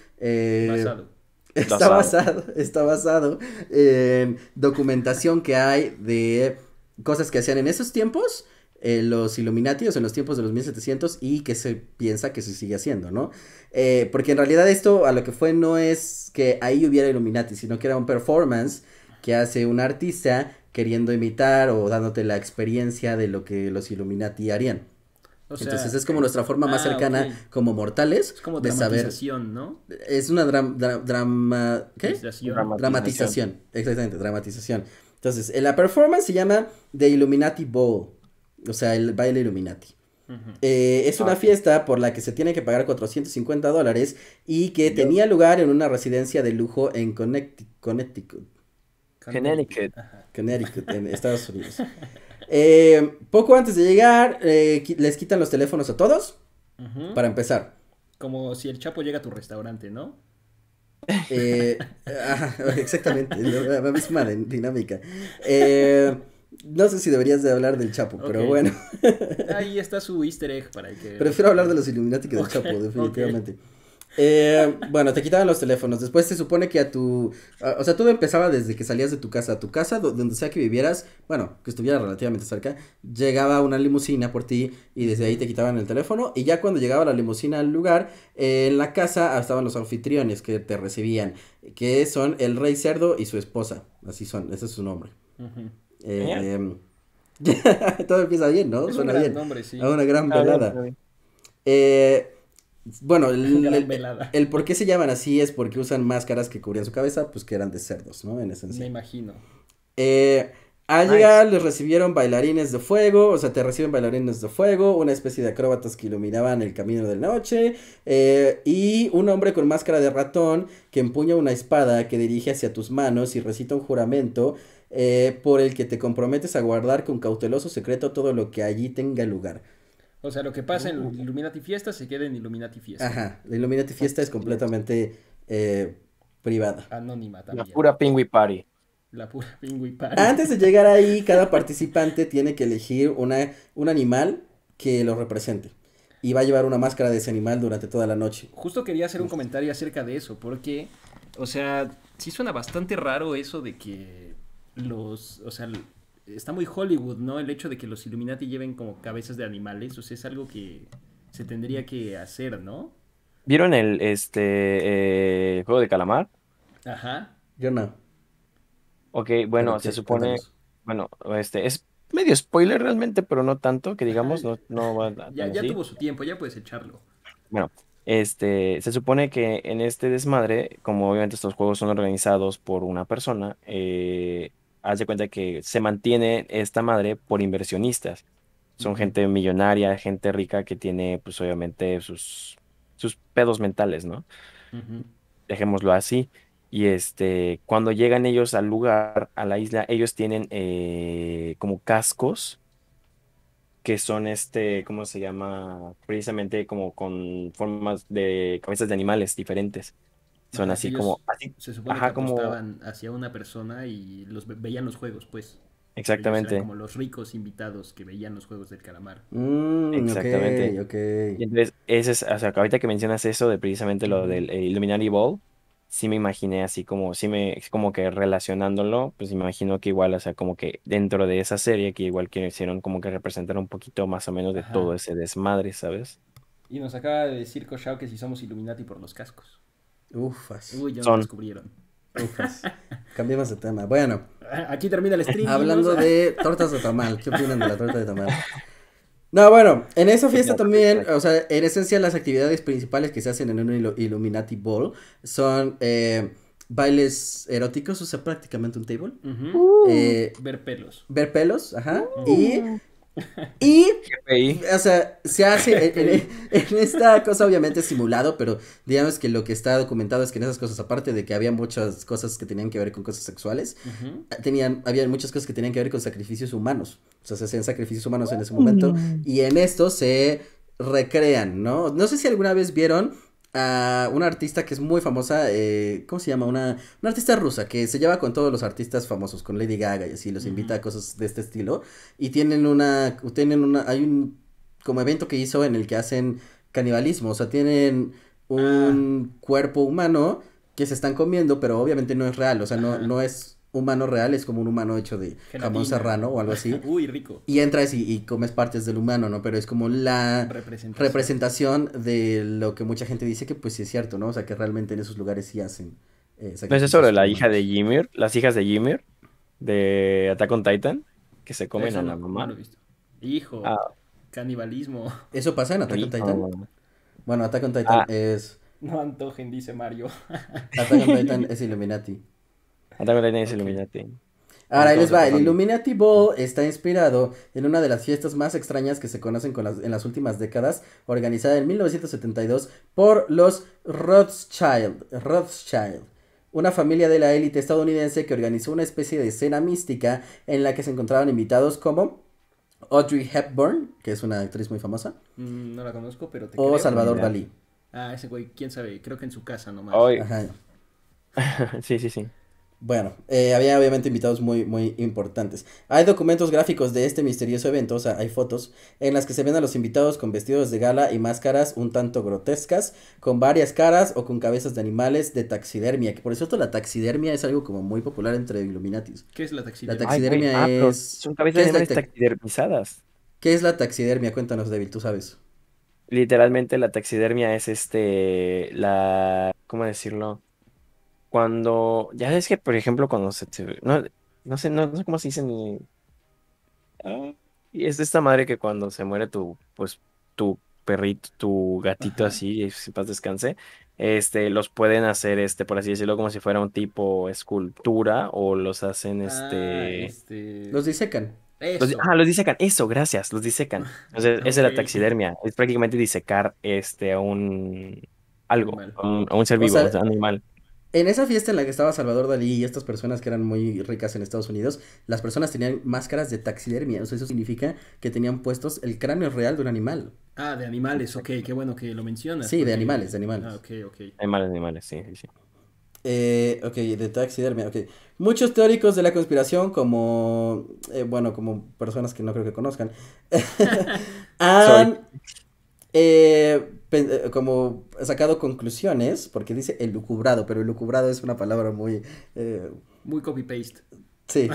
basado. Está basado, está basado en documentación que hay de cosas que hacían en esos tiempos eh, los o en los tiempos de los 1700 y que se piensa que se sigue haciendo, ¿no? Eh, porque en realidad esto a lo que fue no es que ahí hubiera Illuminati, sino que era un performance que hace un artista queriendo imitar o dándote la experiencia de lo que los Illuminati harían. Entonces es como nuestra forma más ah, cercana como mortales es como de dramatización, saber. ¿no? Es una drama ¿qué? Dramatización. dramatización. Exactamente, dramatización. Entonces, eh, la performance se llama The Illuminati Ball, O sea, el baile Illuminati. Eh, es una ah, fiesta por la que se tiene que pagar 450 dólares y que tenía lugar en una residencia de lujo en Connecticut. Connecticut, Connecticut en Estados Unidos. Eh, poco antes de llegar, eh, les quitan los teléfonos a todos. Para empezar.
Como si el Chapo llega a tu restaurante, ¿no?
Eh, exactamente, la, misma dinámica. Eh, no sé si deberías de hablar del Chapo, pero bueno.
Ahí está su easter egg para que... Prefiero hablar de los Illuminati que del Chapo, definitivamente.
Eh, bueno, te quitaban los teléfonos. Después se supone que a tu. o sea, todo empezaba desde que salías de tu casa. A tu casa, donde sea que vivieras, bueno, que estuviera relativamente cerca, llegaba una limusina por ti y desde ahí te quitaban el teléfono. Y ya cuando llegaba la limusina al lugar, eh, en la casa ah, estaban los anfitriones que te recibían, que son el rey cerdo y su esposa. Así son, ese es su nombre. Eh, em, todo empieza bien, ¿no? Suena bien. nombre, una gran velada. eh, bueno, el, por qué se llaman así es porque usan máscaras que cubrían su cabeza, pues que eran de cerdos, ¿no? En esencia. Me imagino. Eh, al llegar les recibieron bailarines de fuego, o sea, te reciben bailarines de fuego, una especie de acróbatas que iluminaban el camino de la noche, eh, y un hombre con máscara de ratón que empuña una espada que dirige hacia tus manos y recita un juramento eh, por el que te comprometes a guardar con cauteloso secreto todo lo que allí tenga lugar.
O sea, lo que pasa en ah, Illuminati Fiesta se queda en Illuminati Fiesta. Ajá,
la Illuminati Fiesta es completamente eh, privada. Anónima también. La pura Pingui Party.
La pura Pingui Party.
Antes de llegar ahí, cada participante tiene que elegir una, un animal que lo represente. Y va a llevar una máscara de ese animal durante toda la noche.
Justo quería hacer un comentario acerca de eso, porque, o sea, sí suena bastante raro eso de que los, o sea, está muy Hollywood, ¿no? El hecho de que los Illuminati lleven como cabezas de animales, o sea, es algo que se tendría que hacer, ¿no?
¿Vieron el este eh, juego de calamar? Ajá. Yo no. Ok, bueno, se supone, bueno, este es medio spoiler realmente, pero no tanto, que digamos, no, va Ya, tuvo
su tiempo, ya puedes echarlo.
Bueno, este, se supone que en este desmadre, como obviamente estos juegos son organizados por una persona, eh, haz de cuenta que se mantiene esta madre por inversionistas. Son gente millonaria, gente rica que tiene, pues obviamente, sus, sus pedos mentales, ¿no? Dejémoslo así. Y este, cuando llegan ellos al lugar, a la isla, ellos tienen eh, como cascos que son este, ¿cómo se llama? Precisamente como con formas de cabezas de animales diferentes. Son así como...
se supone que apostaban hacia una persona y los veían los juegos, pues. Exactamente. Como los ricos invitados que veían los juegos del calamar. Mm, Exactamente.
Y entonces, ese o sea, ahorita que mencionas eso de precisamente lo del Illuminati Ball, sí me imaginé así como, sí me, como que relacionándolo, pues me imagino que igual, o sea, como que dentro de esa serie que igual que hicieron como que representar un poquito más o menos de todo ese desmadre, ¿sabes?
Y nos acaba de decir Koshao que si somos Illuminati por los cascos.
Ufas.
Uy, ya Son. lo descubrieron. Ufas.
Cambiemos de tema. Bueno.
Aquí termina el stream. Hablando
de tortas de tamal. ¿Qué opinan de la torta de tamal? No, bueno, en esa fiesta también, o sea, en esencia las actividades principales que se hacen en un Illuminati Ball son eh, bailes eróticos, o sea, prácticamente un table. Uh. Eh, ver pelos. Ver pelos, ajá. Uh. Y uh. Y, o sea, se hace en, esta cosa obviamente simulado, pero digamos que lo que está documentado es que en esas cosas, aparte de que había muchas cosas que tenían que ver con cosas sexuales, tenían, había muchas cosas que tenían que ver con sacrificios humanos. O sea, se hacían sacrificios humanos en ese momento y en esto se recrean, ¿no? No sé si alguna vez vieron a una artista que es muy famosa, eh, ¿cómo se llama? Una, una, artista rusa que se lleva con todos los artistas famosos, con Lady Gaga y así, los invita a cosas de este estilo. Y tienen una, tienen una, hay un como evento que hizo en el que hacen canibalismo, o sea, tienen ah. un cuerpo humano que se están comiendo, pero obviamente no es real, o sea, no, no es humano real es como un humano hecho de jamón serrano o algo así. Uy, rico. Y entras y, comes partes del humano, ¿no? Pero es como la representación. de lo que mucha gente dice que pues sí es cierto, ¿no? O sea, que realmente en esos lugares sí hacen. Eh, ¿No es sobre la
hija de Jimir Las hijas de Jimir de Attack on Titan que se comen a la mamá.
Hijo, ah. canibalismo. Eso pasa en
Attack on Titan. Bueno, Attack on Titan ah. es...
No antojen, dice Mario. Attack on Titan
es Illuminati.
Ah, Illuminati.
Ahora, ahí les va. El Illuminati Ball está inspirado en una de las fiestas más extrañas que se conocen en las últimas décadas, organizada en 1972 por los Rothschild. Rothschild una familia de la élite estadounidense que organizó una especie de escena mística en la que se encontraban invitados como Audrey Hepburn, que es una actriz muy famosa. Mm, no la conozco, pero te O Salvador Dalí.
Ah, ese güey, quién sabe, creo que en su casa nomás.
sí, sí, sí. Bueno, eh, había obviamente invitados muy, muy importantes. Hay documentos gráficos de este misterioso evento, o sea, hay fotos en las que se ven a los invitados con vestidos de gala y máscaras un tanto grotescas, con varias caras o con cabezas de animales de taxidermia. Que por cierto, la taxidermia es algo como muy popular entre Illuminatis. ¿Qué es la taxidermia? La taxidermia ah, es. son cabezas de animales taxidermizadas. ¿Qué es la taxidermia? Cuéntanos, David, tú sabes.
Literalmente la taxidermia es este. la. ¿cómo decirlo? cuando, ya es que, por ejemplo, cuando se no, no, sé, no, sé cómo se dice ni... Ah. y es esta madre que cuando se muere tu, pues, tu perrito, tu gatito así, si paz descanse, este, los pueden hacer, este, por así decirlo, como si fuera un tipo escultura o los hacen, ah, este, este...
Los disecan. ah,
los disecan, eso, gracias, los disecan. Entonces, esa es la taxidermia, es prácticamente disecar, este, a un... algo, a un, ser vivo, un animal.
En esa fiesta en la que estaba Salvador Dalí y estas personas que eran muy ricas en Estados Unidos, las personas tenían máscaras de taxidermia. O sea, eso significa que tenían puestos el cráneo real de un animal. Ah, de animales, ok, qué bueno que lo mencionas. Sí, de animales, de animales. Ah, ok, ok.
Animales, animales, sí, sí.
Eh, ok, de taxidermia, ok. Muchos teóricos de la conspiración, como, eh, bueno, como personas que no creo que conozcan, han eh, eh, como sacado conclusiones, porque dice elucubrado, pero elucubrado es una palabra muy... Eh,
muy copy-paste.
Sí.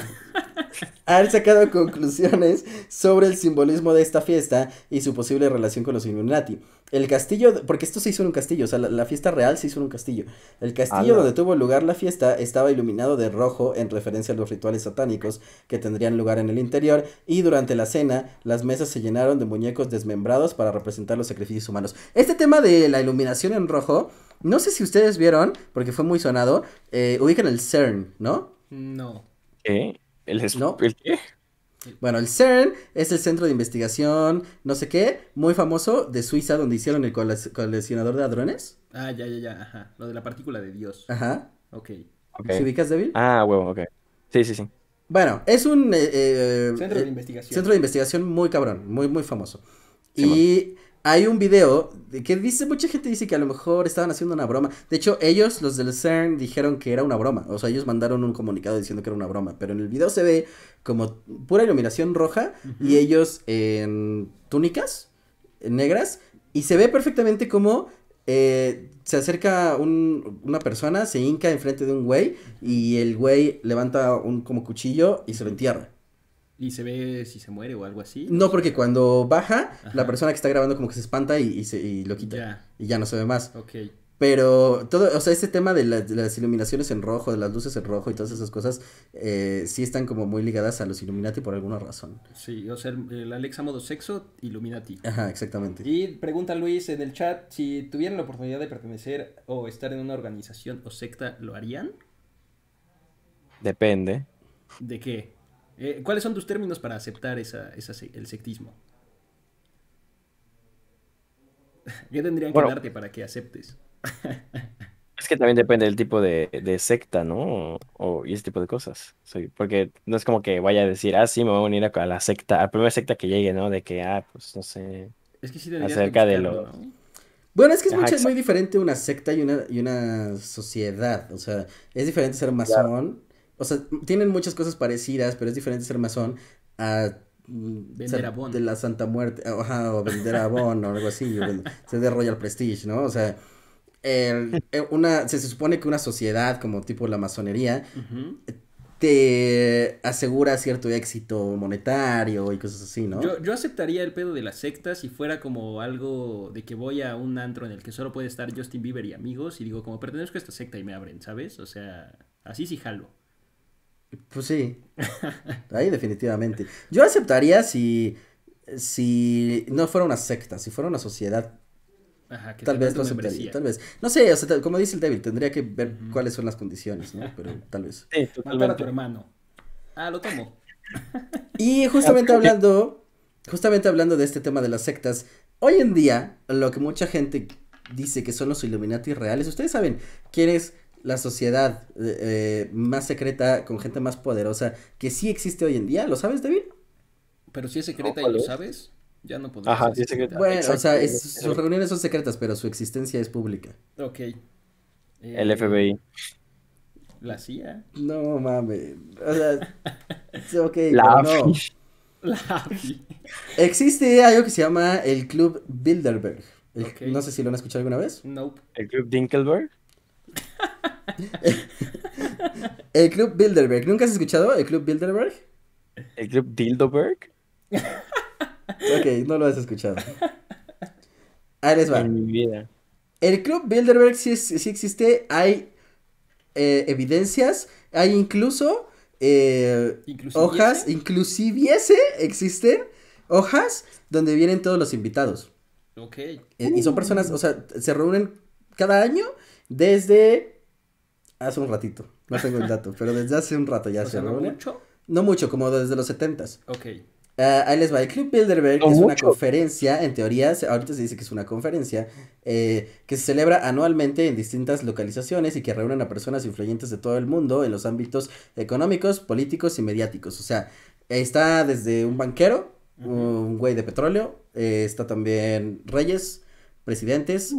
Han sacado conclusiones sobre el simbolismo de esta fiesta y su posible relación con los Illuminati. El castillo, porque esto se hizo en un castillo, o sea, la, fiesta real se hizo en un castillo. El castillo donde tuvo lugar la fiesta estaba iluminado de rojo en referencia a los rituales satánicos que tendrían lugar en el interior y durante la cena las mesas se llenaron de muñecos desmembrados para representar los sacrificios humanos. Este tema de la iluminación en rojo, no sé si ustedes vieron, porque fue muy sonado, eh, ubican el CERN, ¿no?
No.
¿El, qué? Bueno, el
CERN es el centro de investigación, no sé qué, muy famoso de Suiza, donde hicieron el
coleccionador de hadrones.
Ah, ya, ya, ya, ajá. Lo de la partícula de Dios. Ajá. Ok. okay.
ubicas, débil? Ah, huevo, ok. Sí, sí, sí. Bueno,
es un... Eh, eh, eh, centro de investigación. muy cabrón, muy, muy famoso. y hay un video que dice, mucha gente dice que a lo mejor estaban haciendo una broma. De hecho, ellos, los del CERN, dijeron que era una broma. O sea, ellos mandaron un comunicado diciendo que era una broma. Pero en el video se ve como pura iluminación roja y ellos en túnicas negras. Y se ve perfectamente como eh, se acerca una persona, se hinca enfrente de un güey y el güey levanta un como cuchillo y se lo entierra.
¿Y se ve si se muere o algo así? No, porque
cuando baja, la persona que está grabando como que se espanta y, se, lo quita. Y ya no se ve más. Ok. Pero todo, o sea, este tema de, las iluminaciones en rojo, de las luces en rojo y todas esas cosas, eh, sí están como muy ligadas a los Illuminati por alguna razón.
Sí, o sea, el, el Alexa modo sexo, Illuminati.
Ajá, exactamente.
Y pregunta Luis en el chat, si tuvieran la oportunidad de pertenecer o estar en una organización o secta, ¿lo harían?
Depende.
¿De qué? Eh, ¿Cuáles son tus términos para aceptar el sectismo? Yo tendría que darte para que aceptes?
es que también depende del tipo de, secta, ¿no? O, y ese tipo de cosas. porque no es como que vaya a decir, ah, sí, me voy a unir a la secta, a la primera secta que llegue, ¿no? De que, ah, pues no sé. Es que sí acerca que de lo. Bueno, es que es muy
diferente una secta y una, y una sociedad. O sea, es diferente ser masón o sea, tienen muchas cosas parecidas, pero es diferente ser masón a mm, Vender De la Santa Muerte, ajá, o vender a o algo así, se ser de Royal Prestige, ¿no? O sea, eh, una, se, supone que una sociedad como tipo la masonería te asegura cierto éxito monetario y cosas así, ¿no? Yo,
yo aceptaría el pedo de las sectas si fuera como algo de que voy a un antro en el que solo puede estar Justin Bieber y amigos y digo, como pertenezco a esta secta y me abren, ¿sabes? O sea, así sí jalo.
Pues sí. Ahí definitivamente. Yo aceptaría si, si no fuera una secta, si fuera una sociedad. Ajá, tal vez lo aceptaría, tal vez. No sé, como dice el débil, tendría que ver cuáles son las condiciones, ¿no? Pero tal vez. Sí, a tu hermano.
Ah, lo tomo. Y justamente
hablando, justamente hablando de este tema de las sectas, hoy en día lo que mucha gente dice que son los Illuminati reales, ustedes saben quiénes la sociedad eh, eh, más secreta con gente más poderosa que sí existe hoy en día. ¿Lo sabes, David?
Pero si es secreta y lo sabes, ya no podemos. Ajá, sí es secreta. Bueno, o sea, sus
reuniones son secretas, pero su existencia es pública.
Ok. el FBI. Eh, la
CIA. No mames. O sea, ok, la no. La Existe algo que se llama el Club Bilderberg. No sé si lo han escuchado alguna vez. Nope. ¿El Club Dinkelberg? el Club Bilderberg. ¿Nunca has escuchado el Club Bilderberg? ¿El Club Bilderberg. ok, no lo has escuchado. Ahí les va. En mi vida. El Club Bilderberg sí, existe, hay eh, evidencias, hay incluso eh, hojas, inclusiviese existen hojas donde vienen todos los invitados. Ok. Eh, y son personas, o sea, se reúnen cada año desde Hace un ratito, no tengo el dato, pero desde hace un rato ya se ¿No mucho? No mucho, como desde los setentas. Ok. Ah, ahí les va. El Club Bilderberg es una conferencia, en teoría, ahorita se dice que es una conferencia, eh, que se celebra anualmente en distintas localizaciones y que reúnen a personas influyentes de todo el mundo en los ámbitos económicos, políticos y mediáticos. O sea, está desde un banquero, un güey de petróleo, eh, está también reyes, presidentes,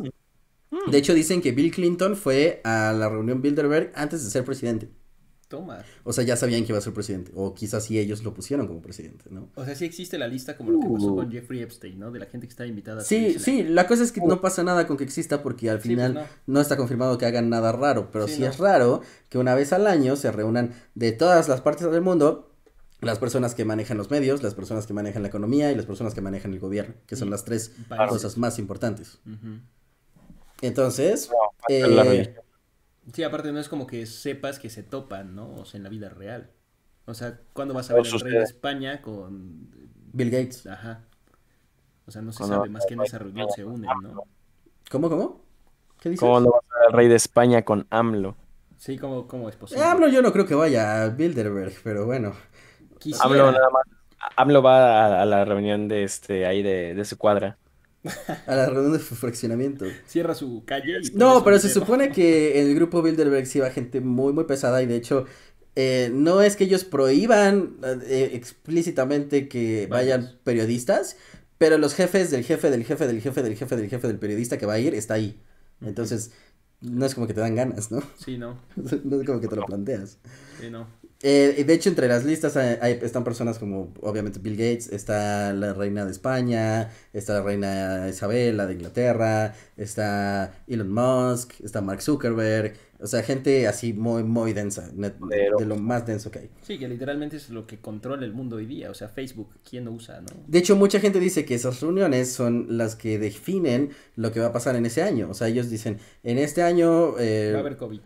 de hecho, dicen que Bill Clinton fue a la reunión Bilderberg antes de ser presidente. Toma. O sea, ya sabían que iba a ser presidente. O quizás sí ellos lo pusieron como presidente, ¿no?
O sea, sí existe la lista como lo que pasó uh. con Jeffrey Epstein, ¿no? De la gente que estaba invitada. sí, sí, la cosa es que no uh.
pasa nada con que exista porque al pues final no. está confirmado que hagan nada raro. Pero sí, es raro que una vez al año se reúnan de todas las partes del mundo las personas que manejan los medios, las personas que manejan la economía y las personas que manejan el gobierno, que son las tres cosas más importantes. Entonces. Eh,
sí, aparte no es como que sepas que se topan, ¿no? O sea, en la vida real. O sea, ¿cuándo vas a ver al rey de España con. Bill Gates. Ajá. O sea, no se sabe más que en esa reunión se unen, ¿no?
¿Cómo, cómo? ¿Qué dices? ¿Cómo vas a ver al rey de España con AMLO?
Sí, ¿cómo, cómo es posible? Eh, AMLO yo no creo que
vaya a Bilderberg, pero bueno. AMLO nada más.
AMLO va a, la reunión de este ahí de, de su cuadra.
A la reunión de fraccionamiento. Cierra su calle. no, pero se supone que el grupo Bilderberg sí va gente muy, muy pesada y de hecho eh, no es que ellos prohíban eh, explícitamente que vayan periodistas, pero los jefes del jefe del jefe del jefe del jefe del jefe del periodista que va a ir está ahí. Entonces, no es como que te dan ganas, ¿no? Sí, no. no es como que te lo planteas. Sí, no. Eh, de hecho, entre las listas están personas como, obviamente, Bill Gates, está la reina de España, está la reina Isabela de Inglaterra, está Elon Musk, está Mark Zuckerberg, o sea, gente así muy, muy densa, de lo más denso que hay.
Sí, que literalmente es lo que controla el mundo hoy día, o sea, Facebook, ¿quién lo usa, no?
De hecho, mucha gente dice que esas reuniones son las que definen lo que va a pasar en ese año, o sea, ellos dicen, en este año... Eh, va a haber COVID.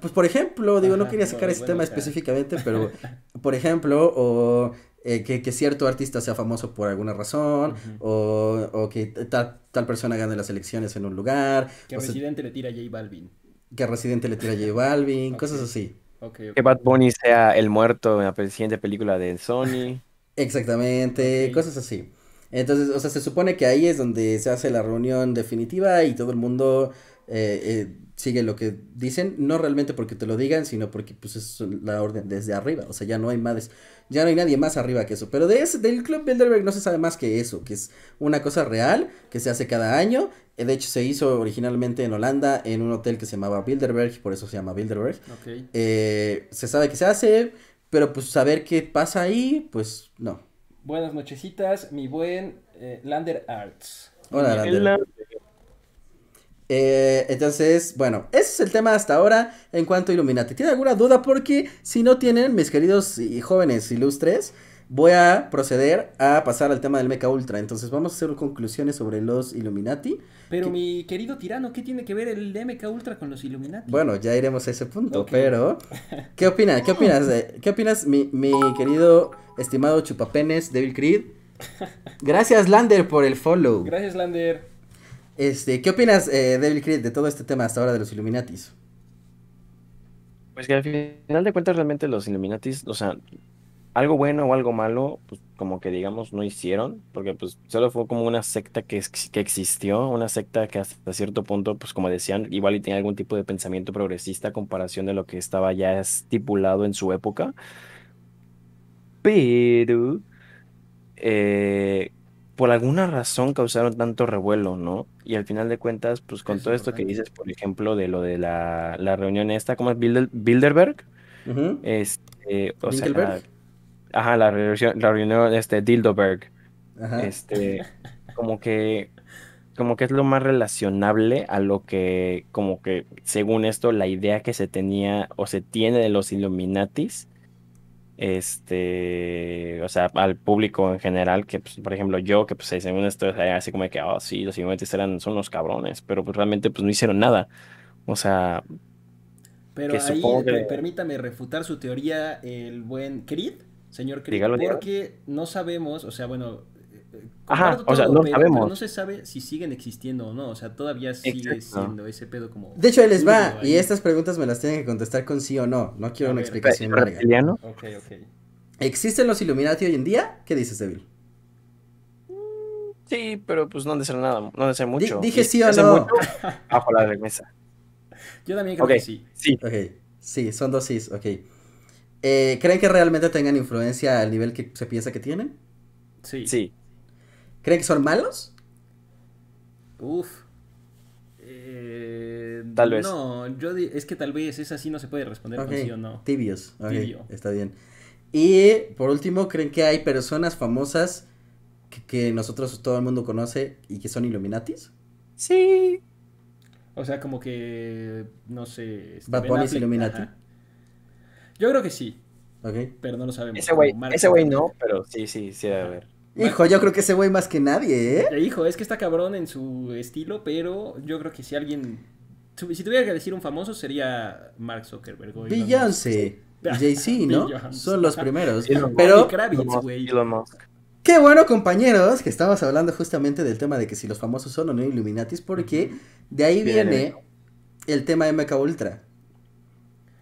Pues por ejemplo, digo, no quería sacar ese tema específicamente, pero por ejemplo, o eh, que, cierto artista sea famoso por alguna razón, o, que tal, persona gane las elecciones en
un lugar.
Que Residente
le tira a J Balvin.
Que Residente le tira a J Balvin, cosas
así. Que Bad Bunny sea el muerto en la siguiente película de Sony. Exactamente,
cosas así. Entonces, o sea, se supone que ahí es donde se hace la reunión definitiva y todo el mundo eh, eh, sigue lo que dicen, no realmente porque te lo digan, sino porque pues es la orden desde arriba, o sea, ya no hay más, ya no hay nadie más arriba que eso, pero de ese, del Club Bilderberg no se sabe más que eso, que es una cosa real, que se hace cada año, eh, de hecho se hizo originalmente en Holanda, en un hotel que se llamaba Bilderberg, por eso se llama Bilderberg, eh, se sabe que se hace, pero pues saber qué pasa ahí, pues no.
Buenas nochecitas, mi buen eh, Lander Arts. Hola, Lander.
Eh, entonces, bueno, ese es el tema hasta ahora en cuanto a Illuminati. ¿Tiene alguna duda? Porque si no tienen, mis queridos y jóvenes ilustres, voy a proceder a pasar al tema del Mecha Ultra. Entonces, vamos a hacer conclusiones sobre los Illuminati.
Pero, mi querido tirano, ¿qué tiene que ver el Mecha Ultra con los Illuminati? Bueno,
ya iremos a ese punto, pero. ¿Qué opinas? ¿Qué opinas? ¿Qué opinas, mi, mi querido estimado Chupapenes, Devil Creed? Gracias, Lander, por el follow. Gracias, Lander. Este, ¿Qué opinas, eh, Devil Creed, de todo este tema hasta ahora de los Illuminatis?
Pues que al final de cuentas realmente los Illuminatis, o sea, algo bueno o algo malo, pues como que digamos no hicieron, porque pues solo fue como una secta que, que existió, una secta que hasta cierto punto, pues como decían, igual y tenía algún tipo de pensamiento progresista a comparación de lo que estaba ya estipulado en su época. Pero... Eh, por alguna razón causaron tanto revuelo, ¿no? Y al final de cuentas, pues con todo esto que dices, por ejemplo, de lo de la, reunión esta, ¿cómo es? Bilderberg. Este, ajá, la, reunión, este, Dildoberg. Este, como que, como que es lo más relacionable a lo que, como que, según esto, la idea que se tenía o se tiene de los Illuminatis este, o sea, al público en general, que pues, por ejemplo yo, que pues según esto, así como que, oh, sí, los inmigrantes eran, son unos cabrones, pero pues realmente pues no hicieron nada, o sea...
Pero ahí, eh, permítame refutar su teoría el buen Creed, señor Creed, porque no sabemos, o sea, bueno, Ajá, o sea, no sabemos. no se sabe si siguen existiendo o no, o sea, todavía sigue siendo ese pedo como... De hecho, él les va, y
estas preguntas me las tienen que contestar con sí o no, no quiero una explicación ¿Existen los Illuminati hoy en día? ¿Qué dices, Devil?
Sí, pero pues no han nada, no han mucho. dije sí o no. bajo la remesa. Yo también creo que sí. Sí. sí, son dos sí,
ok. Eh, ¿Creen que realmente tengan influencia al nivel que se piensa que tienen? Sí. Sí. ¿Creen que son malos? Uf.
Eh, tal vez. No, yo es que tal vez es así, no se puede responder con o no.
Tibios. Está bien. Y por último, ¿creen que hay personas famosas que, nosotros todo el mundo conoce y que son Illuminatis?
Sí.
O sea, como que. No sé. Este, Bad Bunny Illuminati. Yo creo que sí. Pero no lo sabemos.
Ese güey no, pero sí, sí, sí, a
ver.
Hijo, yo creo que ese güey más que nadie,
¿eh? Hijo, es que está cabrón en su estilo, pero yo creo que si alguien. Si tuviera que decir un famoso sería Mark Zuckerberg. O Beyoncé. Jay-Z, ¿no? Son los
primeros. pero.
Qué bueno, compañeros, que estamos hablando justamente del tema de que si los famosos son o no Illuminatis, porque de ahí viene, el tema de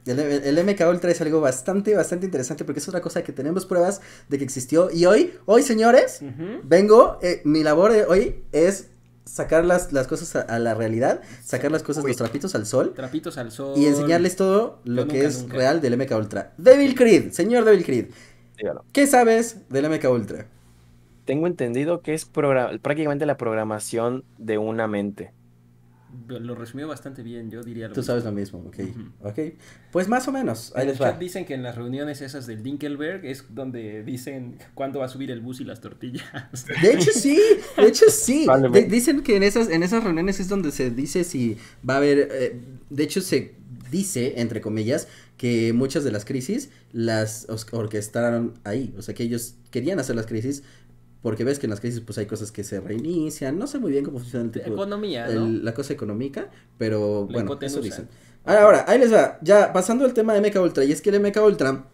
el, MK Ultra es algo bastante, bastante interesante porque es otra cosa que tenemos pruebas de que existió. Y hoy, hoy señores, vengo, eh, mi labor de hoy es sacar las, las cosas a, la realidad, sacar las cosas, los trapitos al sol. Trapitos al sol. Y enseñarles todo lo que es real
del MK Ultra. Devil Creed, señor Devil Creed. ¿Qué sabes del MK Ultra? Tengo entendido que es prácticamente la programación de una mente.
Lo resumió bastante bien, yo diría Tú sabes lo mismo, ok.
Pues más o menos,
Dicen que en las reuniones esas del Dinkelberg es donde dicen cuándo va a subir el bus y las tortillas. De hecho sí,
de hecho sí. dicen que en esas, en esas reuniones es donde se dice si va a haber, eh, de hecho se dice, entre comillas, que muchas de las crisis las orquestaron ahí. O sea, que ellos querían hacer las crisis porque ves que en las crisis pues hay cosas que se reinician, no sé muy bien cómo funciona el tipo Economía, ¿no? La cosa económica, pero bueno, eso dicen. Ahora, ahora, ahí les va, ya pasando al tema de MKUltra Ultra, y es que el MKUltra Ultra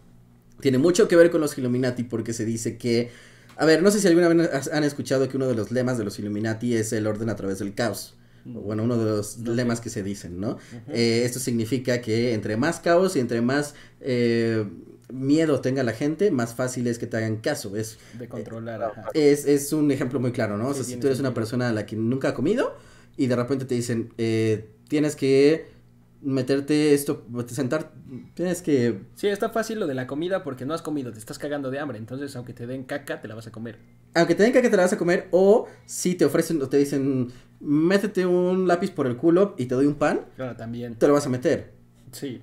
tiene mucho que ver con los Illuminati porque se dice que... A ver, no sé si alguna vez han escuchado que uno de los lemas de los Illuminati es el orden a través del caos mm. bueno, uno de los lemas que se dicen, ¿no? Eh, esto significa que entre más caos y entre más eh, miedo tenga la gente, más fácil es que te hagan caso. Es, de eh, controlar. es, es, un ejemplo muy claro, ¿no? O sea, si tú eres una persona a la que nunca ha comido y de repente te dicen, eh, tienes que meterte esto, sentar, tienes que...
Sí, está fácil lo de la comida porque no has comido, te estás cagando de hambre, entonces aunque te den caca, te la vas a comer.
Aunque te den caca, te la vas a comer o si te ofrecen o te dicen, métete un lápiz por el culo y te doy un pan. Claro, también. Te lo vas a meter. Sí.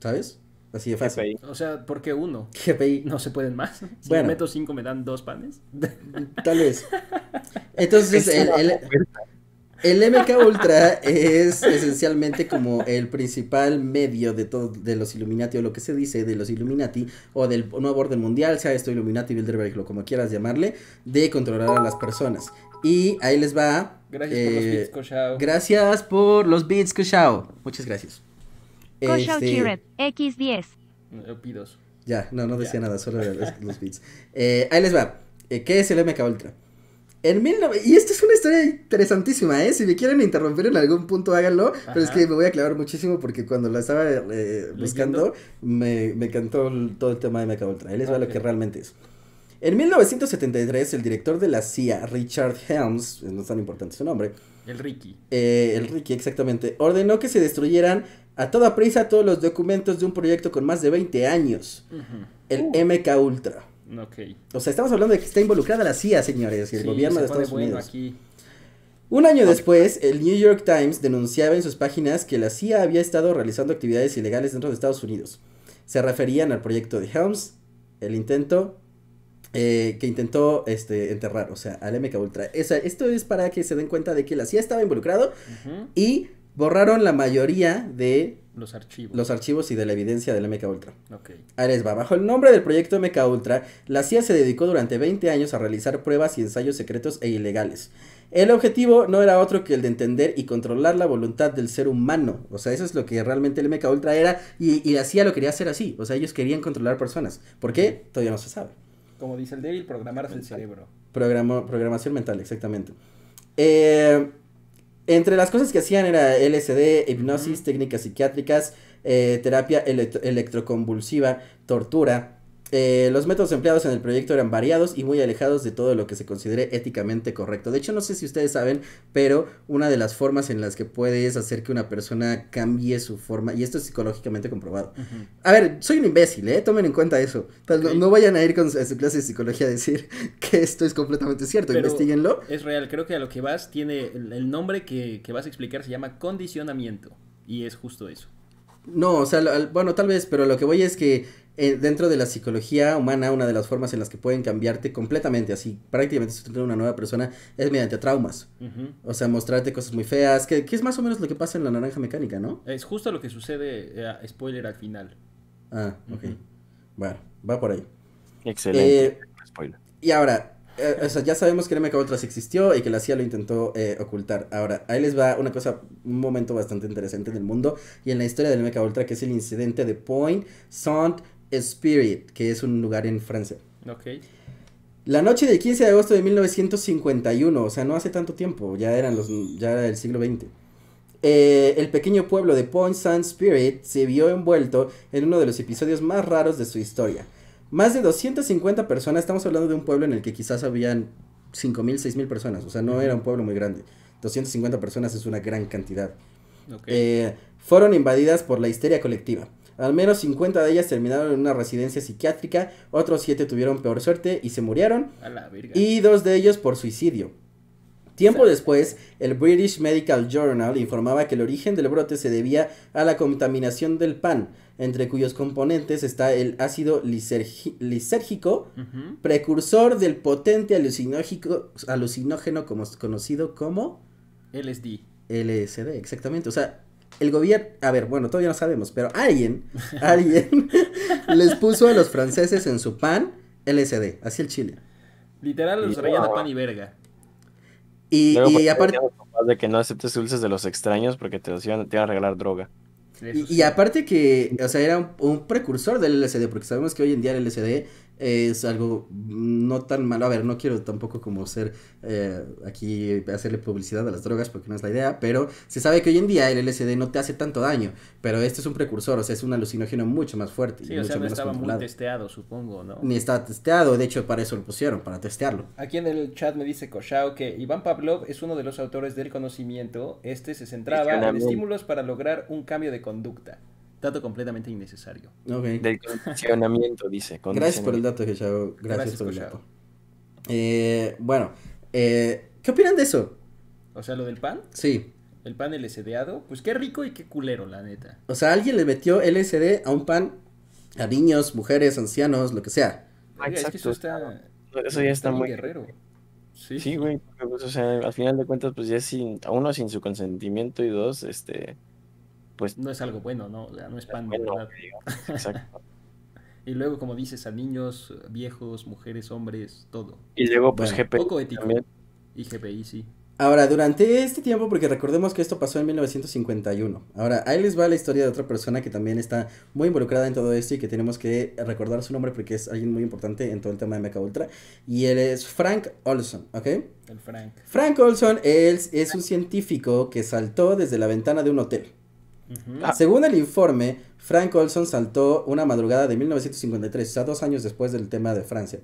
¿Sabes? Así de fácil. O sea, ¿por qué uno? GPI. No se pueden más. Si bueno,
meto cinco, me dan
dos panes. Tal vez. Entonces, el, el, MK Ultra es esencialmente como el principal medio de todo, de los Illuminati, o lo que se dice de los Illuminati, o del nuevo orden mundial, sea esto Illuminati, Bilderberg, lo como quieras llamarle, de controlar a las personas. Y ahí les va. Gracias por los beats Chao. Eh, gracias por los bits, Muchas gracias. Este,
X10.
Ya, no, no decía nada, solo los, bits. Eh, ahí les va. Eh, ¿Qué es el MK Ultra? En Y esta es una historia interesantísima, ¿eh? Si me quieren interrumpir en algún punto, háganlo. Pero es que me voy a clavar muchísimo porque cuando la estaba eh, buscando, me, me encantó todo el tema de MK Ultra. Ahí les va lo que realmente es. En 1973, el director de la CIA, Richard Helms, no es tan importante su nombre. El Ricky. el Ricky, exactamente. Ordenó que se destruyeran a toda prisa todos los documentos de un proyecto con más de 20 años. El uh. MK Ultra. O sea, estamos hablando de que está involucrada la CIA, señores, el gobierno de Estados Unidos. Un año después, el New York Times denunciaba en sus páginas que la CIA había estado realizando actividades ilegales dentro de Estados Unidos. Se referían al proyecto de Helms, el intento eh, que intentó este, enterrar, o sea, al MK Ultra. esto es para que se den cuenta de que la CIA estaba involucrado y Borraron la mayoría de
los archivos.
Los archivos y de la evidencia del MK Ultra. Okay. Ahí va. Bajo el nombre del proyecto MK Ultra, la CIA se dedicó durante 20 años a realizar pruebas y ensayos secretos e ilegales. El objetivo no era otro que el de entender y controlar la voluntad del ser humano. O sea, eso es lo que realmente el MK Ultra era y, la CIA lo quería hacer así. O sea, ellos querían controlar personas. ¿Por qué? Todavía no se sabe.
Como dice el débil, programar el cerebro.
programación mental, exactamente. Eh, entre las cosas que hacían era LSD, hipnosis, técnicas psiquiátricas, eh, terapia electroconvulsiva, tortura, eh, los métodos empleados en el proyecto eran variados y muy alejados de todo lo que se considere éticamente correcto. De hecho, no sé si ustedes saben, pero una de las formas en las que puedes hacer que una persona cambie su forma, y esto es psicológicamente comprobado. A ver, soy un imbécil, ¿eh? Tomen en cuenta eso. no, vayan a ir con su, clase de psicología a decir que esto es completamente cierto, investiguenlo.
Es real, creo que a lo que vas tiene, el, nombre que, vas a explicar se llama condicionamiento, y es justo eso.
No, o sea, bueno, tal vez, pero lo que voy es que eh, dentro de la psicología humana, una de las formas en las que pueden cambiarte completamente, así prácticamente si una nueva persona, es mediante traumas. O sea, mostrarte cosas muy feas, que, es más o menos lo que pasa en la naranja mecánica, ¿no?
Es justo lo que sucede, eh, spoiler al final.
Ah, ok. Bueno, va por ahí. Excelente. Eh, spoiler. Y ahora, o sea, ya sabemos que el MK existió y que la CIA lo intentó ocultar. Ahora, ahí les va una cosa, un momento bastante interesante en el mundo y en la historia del MK que es el incidente de Point Sound Spirit, que es un lugar en Francia. Ok. La noche del 15 de agosto de 1951, o sea, no hace tanto tiempo, ya eran los, ya era el siglo XX. Eh, el pequeño pueblo de Point Saint Spirit se vio envuelto en uno de los episodios más raros de su historia. Más de 250 personas, estamos hablando de un pueblo en el que quizás habían 5.000, 6.000 personas, o sea, no era un pueblo muy grande. 250 personas es una gran cantidad. Eh, fueron invadidas por la histeria colectiva. Al menos 50 de ellas terminaron en una residencia psiquiátrica, otros 7 tuvieron peor suerte y se murieron, A la verga. y dos de ellos por suicidio. Tiempo después, el British Medical Journal informaba que el origen del brote se debía a la contaminación del pan, entre cuyos componentes está el ácido lisérgico, precursor del potente alucinógeno como, conocido como LSD. LSD, exactamente. O sea, el gobierno, a ver, bueno, todavía no sabemos, pero alguien, alguien les puso a los franceses en su pan LSD, así el chile.
Literal, los rellena de pan y verga. Y, y pues, aparte... De que no aceptes dulces de los extraños porque te, iban, te a regalar droga.
Y, aparte que, o sea, era un precursor del LSD, porque sabemos que hoy en día el LSD es algo no tan malo. A ver, no quiero tampoco como ser eh, aquí hacerle publicidad a las drogas porque no es la idea, pero se sabe que hoy en día el LSD no te hace tanto daño, pero este es un precursor, o sea, es un alucinógeno mucho más fuerte. y mucho sea, no estaba muy testeado,
supongo, ¿no? Ni
estaba testeado, de hecho, para eso lo pusieron, para testearlo.
Aquí en el chat me dice Koshao que Iván Pavlov es uno de los autores del conocimiento. Este se centraba en estímulos para lograr un cambio de conducta. Dato completamente innecesario.
Okay. Del condicionamiento, dice. Gracias por el dato, que Gracias, Gracias por el dato. Eh, bueno, eh, ¿qué opinan de eso?
O sea, lo del pan. Sí. El pan LSDado. Pues qué rico y qué culero, la neta.
O sea, alguien le metió LSD a un pan a niños, mujeres, ancianos, lo que sea.
es que eso
ya está, muy. Guerrero. Sí, sí güey. Pues, o sea, al final de cuentas, pues ya es sin. Uno, sin su consentimiento y dos, este pues...
No es algo bueno, ¿no? no es pan, ¿verdad? Exacto. y luego, como dices, a niños, viejos, mujeres, hombres, todo. Y luego, pues, GPI. Poco ético. Y GPI, sí.
Ahora, durante este tiempo, porque recordemos que esto pasó en 1951. Ahora, ahí les va la historia de otra persona que también está muy involucrada en todo esto y que tenemos que recordar su nombre porque es alguien muy importante en todo el tema de Mecha Ultra. Y él es Frank Olson, ¿ok? El Frank. Frank Olson es un científico que saltó desde la ventana de un hotel. Ah. Según el informe, Frank Olson saltó una madrugada de 1953, o sea, dos años después del tema de Francia.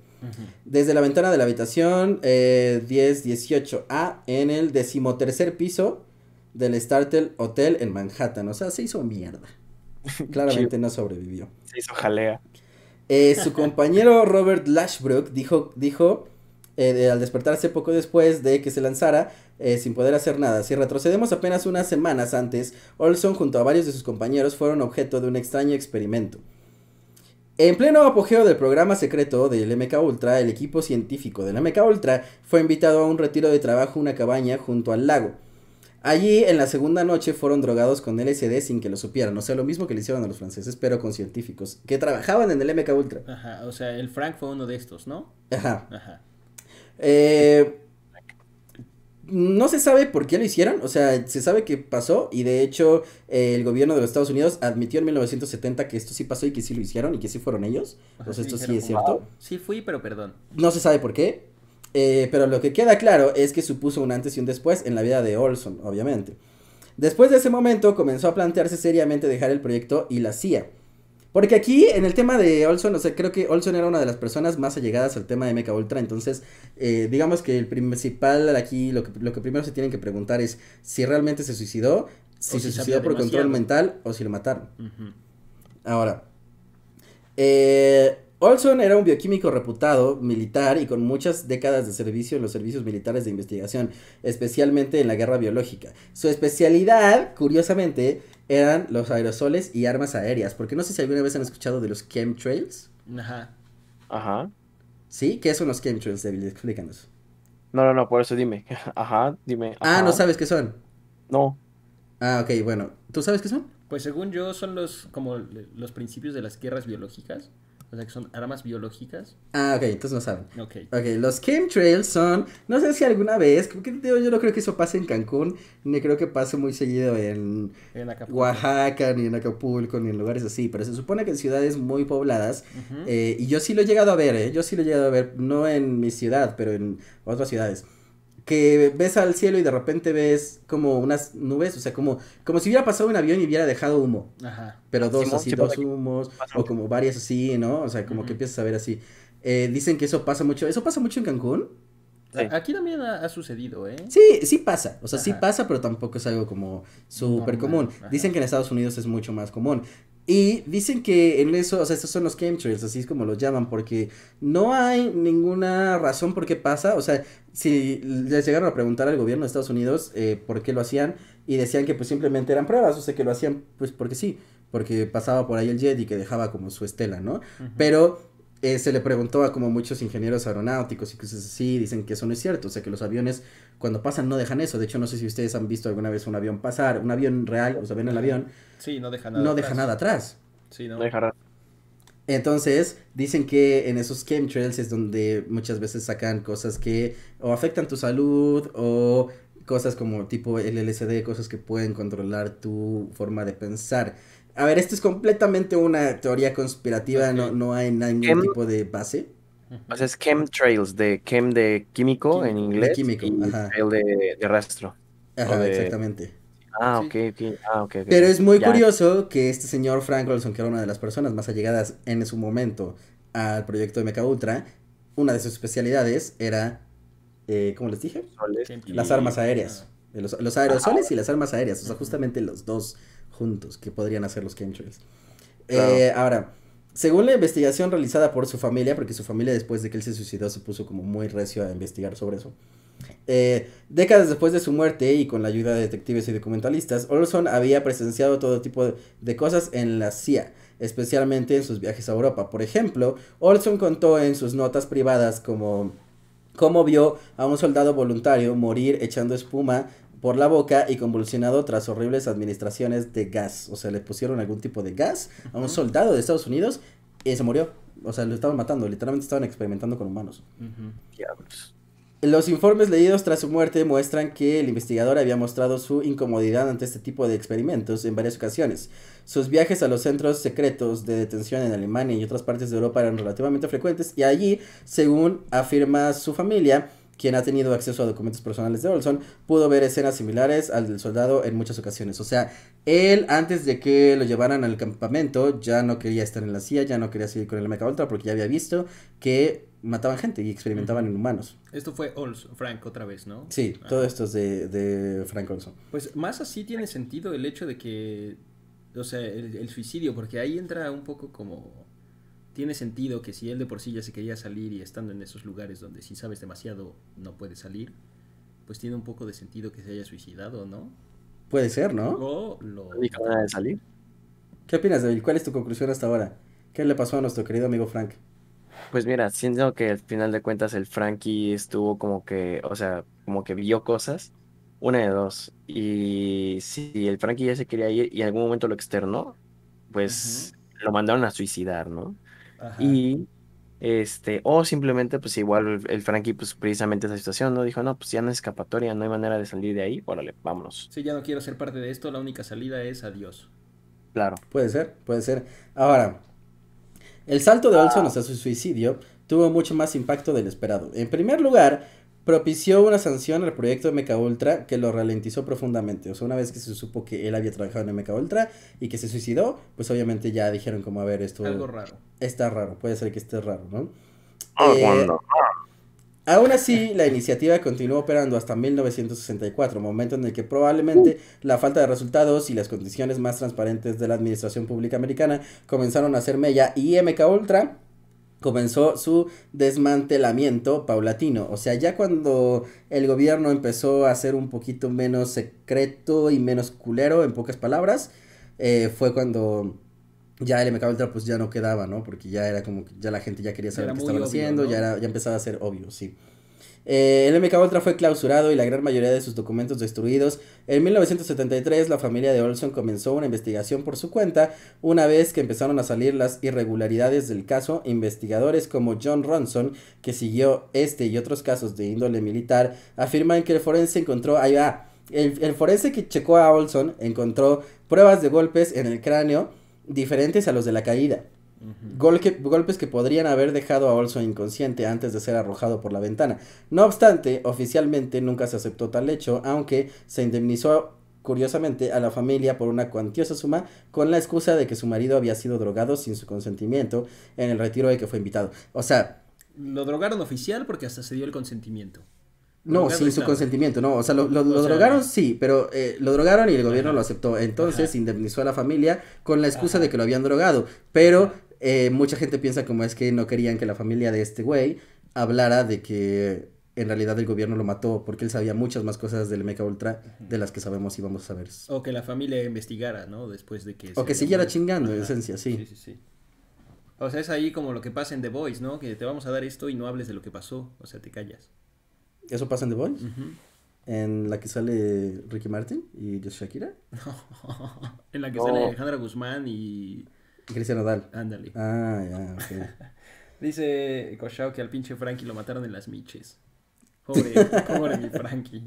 Desde la ventana de la habitación 1018A eh, en el decimotercer piso del Startel Hotel en Manhattan. O sea, se hizo mierda. Claramente no sobrevivió.
Se hizo jalea.
Eh, su compañero Robert Lashbrook dijo, dijo eh, al despertarse poco después de que se lanzara, eh, sin poder hacer nada. Si retrocedemos apenas unas semanas antes, Olson junto a varios de sus compañeros fueron objeto de un extraño experimento. En pleno apogeo del programa secreto del MK Ultra, el equipo científico del MK Ultra fue invitado a un retiro de trabajo en una cabaña junto al lago. Allí, en la segunda noche, fueron drogados con LSD sin que lo supieran. O sea, lo mismo que le hicieron a los franceses, pero con científicos que trabajaban en el MK Ultra.
Ajá, o sea, el Frank fue uno de estos, ¿no? Ajá. Ajá.
Eh, no se sabe por qué lo hicieron, o sea, se sabe que pasó y de hecho eh, el gobierno de los Estados Unidos admitió en 1970 que esto sí pasó y que sí lo hicieron y que sí fueron ellos. Entonces esto sí es cierto.
Sí fui, pero perdón. No se
sabe por qué, eh, pero lo que queda claro es que supuso un antes y un después en la vida de Olson, obviamente. Después de ese momento comenzó a plantearse seriamente dejar el proyecto y la CIA. Porque aquí, en el tema de Olson, o sea, creo que Olson era una de las personas más allegadas al tema de Mecha Ultra. Entonces, eh, digamos que el principal aquí, lo que, primero se tienen que preguntar es si realmente se suicidó, si, se suicidó por control mental o si lo mataron. Ahora, eh, Olson era un bioquímico reputado, militar y con muchas décadas de servicio en los servicios militares de investigación, especialmente en la guerra biológica. Su especialidad, curiosamente, eran los aerosoles y armas aéreas. Porque no sé si alguna vez han escuchado de los chemtrails. Ajá. Ajá. ¿Sí? ¿Qué son los chemtrails, David? Explícanos.
No, no, no, por eso dime. Ajá, dime. Ah, ¿no sabes qué son? No. Ah, ok, bueno. ¿Tú sabes qué
son?
Pues según yo son los, como los principios de las guerras biológicas. O sea, que son armas biológicas.
Ah, ok, entonces no saben. Ok. Ok, los chemtrails son, no sé si alguna vez, porque yo no creo que eso pase en Cancún, ni creo que pase muy seguido en, en Oaxaca, ni en Acapulco, ni en lugares así, pero se supone que en ciudades muy pobladas, eh, y yo sí lo he llegado a ver, ¿eh? Yo sí lo he llegado a ver, no en mi ciudad, pero en otras ciudades que ves al cielo y de repente ves como unas nubes, o sea, como, como si hubiera pasado un avión y hubiera dejado humo. Ajá. Pero dos así, dos humos, o como varias así, ¿no? O sea, como que empiezas a ver así. Eh, dicen que eso pasa mucho. ¿Eso pasa mucho en Cancún?
Aquí también ha, sucedido, ¿eh?
Sí, sí pasa. O sea, sí pasa, pero tampoco es algo como súper común. Dicen que en Estados Unidos es mucho más común. Y dicen que en eso, o sea, estos son los chemtrails, así es como los llaman, porque no hay ninguna razón por qué pasa. O sea, si les llegaron a preguntar al gobierno de Estados Unidos eh, por qué lo hacían, y decían que pues simplemente eran pruebas, o sea, que lo hacían pues porque sí, porque pasaba por ahí el jet y que dejaba como su estela, ¿no? Pero eh, se le preguntó a como muchos ingenieros aeronáuticos y cosas así, dicen que eso no es cierto, o sea que los aviones cuando pasan no dejan eso, de hecho no sé si ustedes han visto alguna vez un avión pasar, un avión real, o sea, ven el avión. Sí, no deja nada No atrás. deja nada atrás. Sí, no. Entonces, dicen que en esos chemtrails es donde muchas veces sacan cosas que o afectan tu salud o cosas como tipo el LSD, cosas que pueden controlar tu forma de pensar. A ver, esto es completamente una teoría conspirativa, no, no hay ningún tipo de base.
O sea, es chemtrails, de chem de químico en inglés. De químico, ajá. Trail de, de, rastro. Ajá, exactamente. Ah, okay, ah ok, Pero es muy
curioso que este señor Frank Olson, que era una de las personas más allegadas en su momento al proyecto de Mecha Ultra, una de sus especialidades era, eh, ¿cómo les dije? Las armas aéreas. Los, los aerosoles y las armas aéreas, o sea, justamente los dos juntos que podrían hacer los chemtrails. Eh, ahora, según la investigación realizada por su familia, porque su familia después de que él se suicidó se puso como muy recio a investigar sobre eso. Eh, décadas después de su muerte y con la ayuda de detectives y documentalistas, Olson había presenciado todo tipo de cosas en la CIA, especialmente en sus viajes a Europa. Por ejemplo, Olson contó en sus notas privadas como cómo vio a un soldado voluntario morir echando espuma por la boca y convulsionado tras horribles administraciones de gas. O sea, le pusieron algún tipo de gas a un soldado de Estados Unidos y se murió. O sea, lo estaban matando, literalmente estaban experimentando con humanos. Diablos. Los informes leídos tras su muerte muestran que el investigador había mostrado su incomodidad ante este tipo de experimentos en varias ocasiones. Sus viajes a los centros secretos de detención en Alemania y otras partes de Europa eran relativamente frecuentes y allí, según afirma su familia, quien ha tenido acceso a documentos personales de Olson, pudo ver escenas similares al del soldado en muchas ocasiones. O sea, él antes de que lo llevaran al campamento ya no quería estar en la CIA, ya no quería seguir con el Mecha Ultra porque ya había visto que mataban gente y experimentaban en humanos.
Esto fue Olson, Frank otra vez, ¿no? Sí, ah. todo
esto es de, de, Frank Olson.
Pues más así tiene sentido el hecho de que, o sea, el suicidio, porque ahí entra un poco como tiene sentido que si él de por sí ya se quería salir y estando en esos lugares donde si sabes demasiado no puede salir, pues tiene un poco de sentido que se haya suicidado, ¿no?
Puede ser, ¿no? lo... de salir. ¿Qué opinas, David? ¿Cuál es tu conclusión hasta ahora? ¿Qué le pasó a nuestro querido amigo Frank?
Pues mira, siento que al final de cuentas el Frankie estuvo como que, o sea, como que vio cosas, una de dos. Y si el Frankie ya se quería ir y en algún momento lo externó, pues lo mandaron a suicidar, ¿no? Y este, o simplemente, pues igual el, Frankie, pues precisamente esa situación, ¿no? Dijo, no, pues ya no es escapatoria, no hay manera de salir de ahí, órale, vámonos.
Si ya no quiero ser parte de esto, la única salida es adiós.
Claro. Puede ser, puede ser. Ahora,
el salto de ah. Olson hasta hacia su suicidio tuvo mucho más impacto del esperado. En primer lugar, propició una sanción al proyecto de Ultra que lo ralentizó profundamente. O sea, una vez que se supo que él había trabajado en meca Ultra y que se suicidó, pues obviamente ya dijeron como, a ver, esto... Algo raro. Está raro, puede ser que esté raro, ¿no? Eh, aún así, la iniciativa continuó operando hasta 1964, momento en el que probablemente la falta de resultados y las condiciones más transparentes de la administración pública americana comenzaron a hacer mella y MK Ultra comenzó su desmantelamiento paulatino. O sea, ya cuando el gobierno empezó a ser un poquito menos secreto y menos culero, en pocas palabras, eh, fue cuando ya el MK pues ya no quedaba, ¿no? Porque ya era como que ya la gente ya quería saber lo qué estaban haciendo, ya, era, ya empezaba a ser obvio, sí. Eh, el MK Ultra fue clausurado y la gran mayoría de sus documentos destruidos. En 1973 la familia de Olson comenzó una investigación por su cuenta. Una vez que empezaron a salir las irregularidades del caso, investigadores como John Ronson, que siguió este y otros casos de índole militar, afirman que el forense encontró... el forense que checó a Olson encontró pruebas de golpes en el cráneo diferentes a los de la caída golpes que podrían haber dejado a Olson inconsciente antes de ser arrojado por la ventana. No obstante, oficialmente nunca se aceptó tal hecho, aunque se indemnizó curiosamente a la familia por una cuantiosa suma con la excusa de que su marido había sido drogado sin su consentimiento en el retiro de que fue invitado. O sea...
Lo drogaron oficial porque hasta se dio el consentimiento.
No, sin su consentimiento, no. O sea, lo, drogaron, sí, pero eh, lo drogaron y el gobierno lo aceptó. Entonces indemnizó a la familia con la excusa de que lo habían drogado. Pero eh, mucha gente piensa como es que no querían que la familia de este güey hablara de que en realidad el gobierno lo mató porque él sabía muchas más cosas del Mecha Ultra de las que sabemos y vamos a saber.
O que la familia investigara, ¿no? Después de que... O que siguiera chingando, en
esencia, sí. Sí, sí, sí.
O sea, es ahí como lo que pasa en The Voice, ¿no? Que te vamos a dar esto y no hables de lo que pasó, o sea, te callas.
¿Eso pasa en The Voice? ¿En la que sale Ricky Martin y Shakira?
en la que sale Alejandra Guzmán y...
Cristian Nodal. Ándale. Ah,
ya, ok. Dice Cochao que al pinche Frankie lo mataron en las miches. Pobre, pobre Frankie.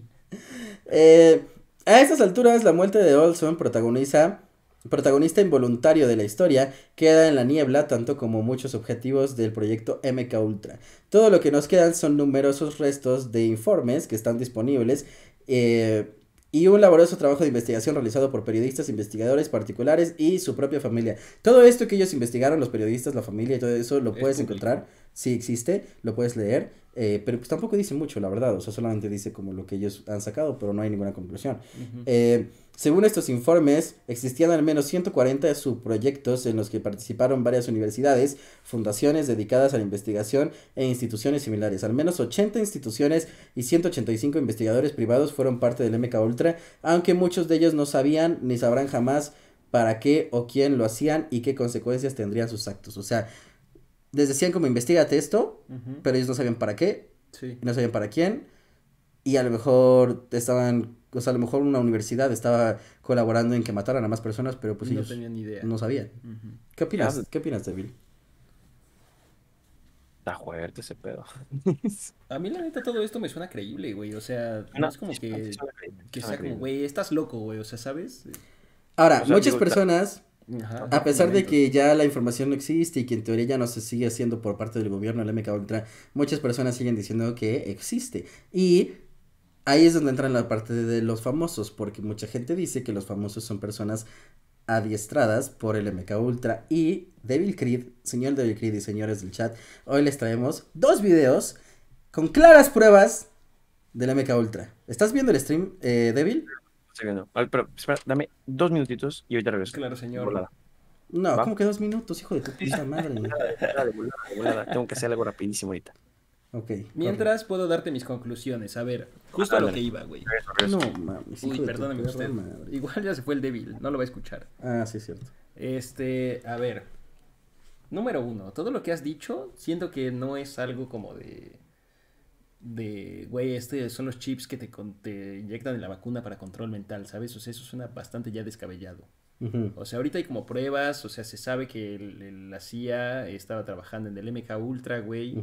Eh, a estas alturas, la muerte de Olson protagoniza protagonista involuntario de la historia, queda en la niebla tanto como muchos objetivos del proyecto MK Ultra. Todo lo que nos quedan son numerosos restos de informes que están disponibles eh, y un laborioso trabajo de investigación realizado por periodistas, investigadores particulares y su propia familia. Todo esto que ellos investigaron, los periodistas, la familia y todo eso, lo puedes encontrar sí existe, lo puedes leer, eh, pero pues, tampoco dice mucho, la verdad, o sea, solamente dice como lo que ellos han sacado, pero no hay ninguna conclusión. Eh, según estos informes, existían al menos 140 subproyectos en los que participaron varias universidades, fundaciones dedicadas a la investigación e instituciones similares. Al menos 80 instituciones y 185 investigadores privados fueron parte del MK Ultra, aunque muchos de ellos no sabían ni sabrán jamás para qué o quién lo hacían y qué consecuencias tendrían sus actos. O sea, les decían como investigate esto, pero ellos no sabían para qué, no sabían para quién, y a lo mejor estaban, o sea, a lo mejor una universidad estaba colaborando en que mataran a más personas, pero pues no ellos idea. no sabían. ¿Qué opinas? Ah. ¿Qué opinas de Está fuerte ese
pedo. a mí la neta todo esto me suena creíble, güey, o sea, no, es como que, que sea como, güey, estás loco, güey, o sea, ¿sabes?
Ahora, pues, muchas personas a pesar de que ya la información no existe y que en teoría ya no se sigue haciendo por parte del gobierno, el MK Ultra, muchas personas siguen diciendo que existe. Y ahí es donde entra la parte de los famosos, porque mucha gente dice que los famosos son personas adiestradas por el MK Ultra y Devil Creed, señor Devil Creed y señores del chat, hoy les traemos dos videos con claras pruebas del MK Ultra. ¿Estás viendo el stream, eh, Devil? pero espera, dame
dos minutitos y ahorita regreso. Claro, señor. No, como que
dos minutos, hijo de tu puta madre.
Tengo que hacer algo rapidísimo ahorita. Ok. Mientras
puedo darte mis conclusiones. A ver, justo a lo que iba, güey. No mames. Uy, perdóname usted. Igual ya se fue el débil, no lo va a escuchar.
Ah, sí, es cierto.
Este, a ver. Número uno, todo lo que has dicho, siento que no es algo como de de, güey, este son los chips que te, inyectan en la vacuna para control mental, ¿sabes? O sea, eso suena bastante ya descabellado. O sea, ahorita hay como pruebas, o sea, se sabe que la CIA estaba trabajando en el MK Ultra, güey,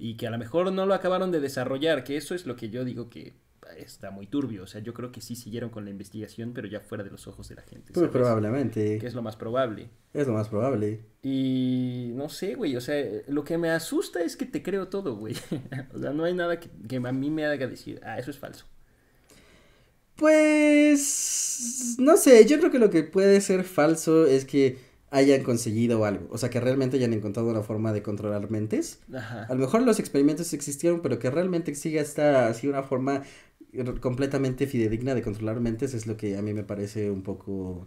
y que a lo mejor no lo acabaron de desarrollar, que eso es lo que yo digo que está muy turbio. O sea, yo creo que sí siguieron con la investigación, pero ya fuera de los ojos de la gente.
Pues probablemente. Que es lo
más probable.
Es lo más probable.
Y no sé, güey. O sea, lo que me asusta es que te creo todo, güey. o sea, no hay nada que, a mí me haga decir, ah, eso es falso.
Pues, no sé, yo creo que lo que puede ser falso es que hayan conseguido algo, o sea, que realmente hayan encontrado una forma de controlar mentes. Ajá. A lo mejor los experimentos existieron, pero que realmente siga esta así una forma completamente fidedigna de controlar mentes es lo que a mí me parece un poco...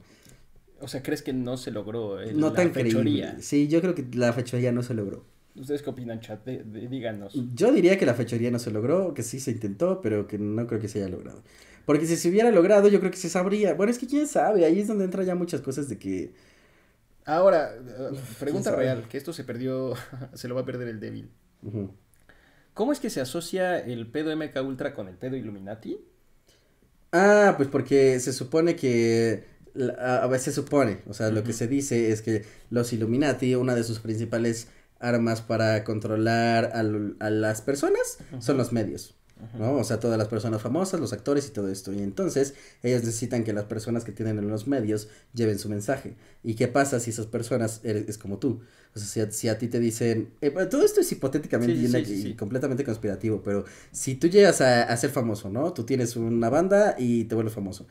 O sea, ¿crees que no se logró eh, no la tan fechoría? Creíble.
Sí, yo creo que la fechoría no se logró.
¿Ustedes qué opinan, chat? díganos.
Yo diría que la fechoría no se logró, que sí se intentó, pero que no creo que se haya logrado. Porque si se hubiera logrado, yo creo que se sabría. Bueno, es que quién sabe, ahí es donde entra ya muchas cosas de que...
Ahora, eh, pregunta real, que esto se perdió, se lo va a perder el débil. ¿Cómo es que se asocia el pedo MK Ultra con el pedo Illuminati?
Ah, pues porque se supone que a, veces supone, o sea, lo que se dice es que los Illuminati, una de sus principales armas para controlar a, las personas son los medios. ¿no? O sea, todas las personas famosas, los actores y todo esto. Y entonces, ellos necesitan que las personas que tienen en los medios lleven su mensaje. ¿Y qué pasa si esas personas eh, es como tú? O sea, si a, ti te dicen, eh, todo esto es hipotéticamente y, completamente conspirativo, pero si tú llegas a, ser famoso, ¿no? Tú tienes una banda y te vuelves famoso.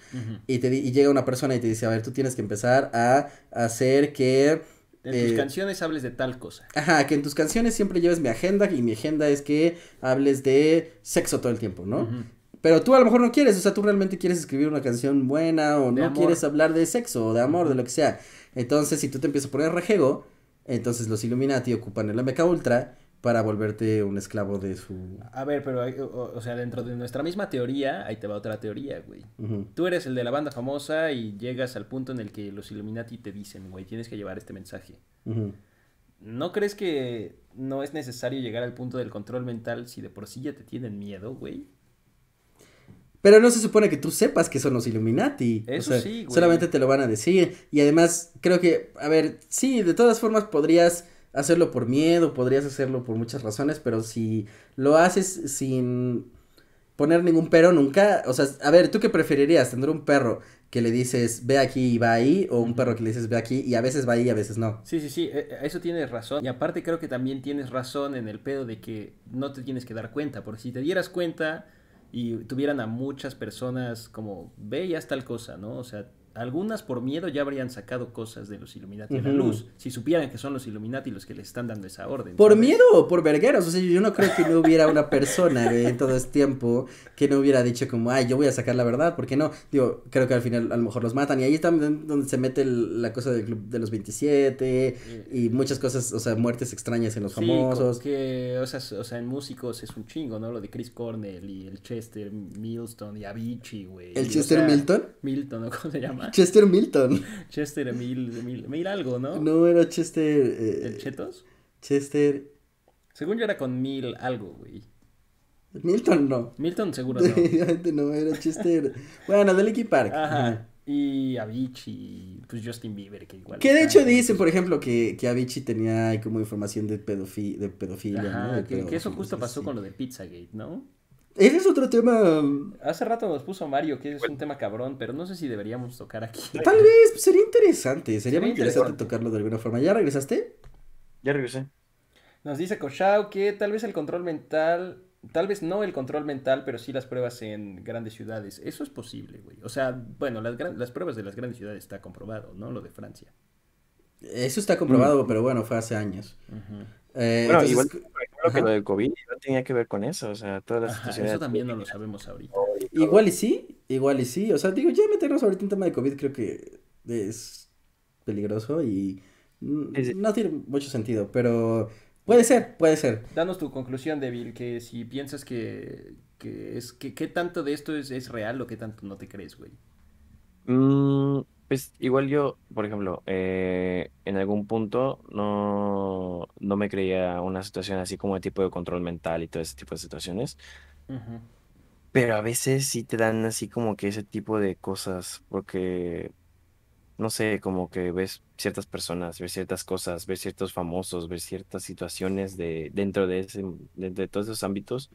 y, te, y llega una persona y te dice, a ver, tú tienes que empezar a hacer que en tus eh,
canciones hables de tal
cosa. Ajá, que en tus canciones siempre lleves mi agenda y mi agenda es que hables de sexo todo el tiempo, ¿no? Pero tú a lo mejor no quieres, o sea, tú realmente quieres escribir una canción buena o no quieres hablar de sexo o de amor, de lo que sea. Entonces, si tú te empiezas a poner rejego, entonces los Illuminati ocupan el meca Ultra para volverte un esclavo de su...
A ver, pero, o, sea, dentro de nuestra misma teoría, ahí te va otra teoría, güey. Tú eres el de la banda famosa y llegas al punto en el que los Illuminati te dicen, güey, tienes que llevar este mensaje. ¿No crees que no es necesario llegar al punto del control mental si de por sí ya te tienen miedo, güey?
Pero no se supone que tú sepas que son los Illuminati. Eso sí, güey. Solamente te lo van a decir. Y además, creo que, a ver, sí, de todas formas podrías hacerlo por miedo, podrías hacerlo por muchas razones, pero si lo haces sin poner ningún pero nunca, o sea, a ver, ¿tú qué preferirías? ¿Tener un perro que le dices ve aquí y va ahí o un perro que le dices ve aquí y a veces va ahí y a veces no?
Sí, sí, sí, e, e, eso tienes razón. Y aparte creo que también tienes razón en el pedo de que no te tienes que dar cuenta, porque si te dieras cuenta y tuvieran a muchas personas como ve haz tal cosa, ¿no? O sea, algunas por miedo ya habrían sacado cosas de los Illuminati a la luz, si supieran que son los Illuminati los que les están dando esa orden. ¿Por
miedo o por vergueros? O sea, yo no creo que no hubiera una persona en todo este tiempo que no hubiera dicho como, ay, yo voy a sacar la verdad, porque no? Digo, creo que al final a lo mejor los matan y ahí también donde se mete la cosa del club de los 27 eh, y muchas cosas, o sea, muertes extrañas en los famosos.
Que, o, sea, en músicos es un chingo, ¿no? Lo de Chris Cornell y el Chester Milton y Avicii, güey. ¿El Chester Milton? Milton, ¿no? ¿Cómo se llama? Chester Milton. Chester Mil, Mil, Mil algo, ¿no?
No, era Chester... Eh, ¿El Chetos? Chester...
Según yo era con Mil algo, güey.
Milton no.
Milton seguro no.
no, era Chester...
bueno, del Linkin Park. Ajá. Y Avicii, pues Justin Bieber, que igual. Que de
hecho dicen, por ejemplo, que, que Avicii tenía como información de, pedofilia, Ajá, que, eso
justo pasó con lo de Pizzagate, ¿no?
Ese es otro tema.
Hace rato nos puso Mario que es un tema cabrón, pero no sé si deberíamos tocar aquí.
Tal vez, pues, sería interesante, sería, muy interesante, tocarlo de alguna forma. ¿Ya regresaste? Ya regresé.
Nos dice Koshao que tal vez el control mental, tal vez no el control mental, pero sí las pruebas en grandes ciudades. Eso es posible, güey. O sea, bueno, las, las pruebas de las grandes ciudades está comprobado, ¿no? Lo de Francia. Eso está comprobado, mm. pero bueno,
fue hace años.
Ajá.
Eh, igual que lo de COVID no tenía que ver con eso, o sea, todas las situaciones. Eso
también no lo sabemos ahorita.
Igual y sí, igual y sí, o sea, digo, ya meternos ahorita en tema de COVID creo que es peligroso y no tiene mucho sentido, pero puede ser, puede ser.
Danos tu conclusión, Devil, que si piensas que, que es, que, qué tanto de esto es, es real o qué tanto no te crees, güey.
Mmm pues igual yo, por ejemplo, eh, en algún punto no, no me creía una situación así como de tipo de control mental y todo ese tipo de situaciones. Pero a veces sí te dan así como que ese tipo de cosas, porque, no sé, como que ves ciertas personas, ves ciertas cosas, ves ciertos famosos, ves ciertas situaciones de, dentro de, ese, de todos esos ámbitos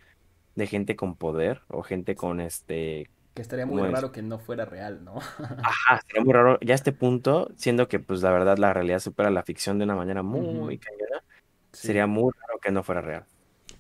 de gente con poder o gente con este que estaría muy raro
que no fuera real, ¿no? Ajá, sería muy
raro ya a este punto, siendo que pues la verdad la realidad supera la ficción de una manera muy, muy cañona, sería muy raro que no fuera real.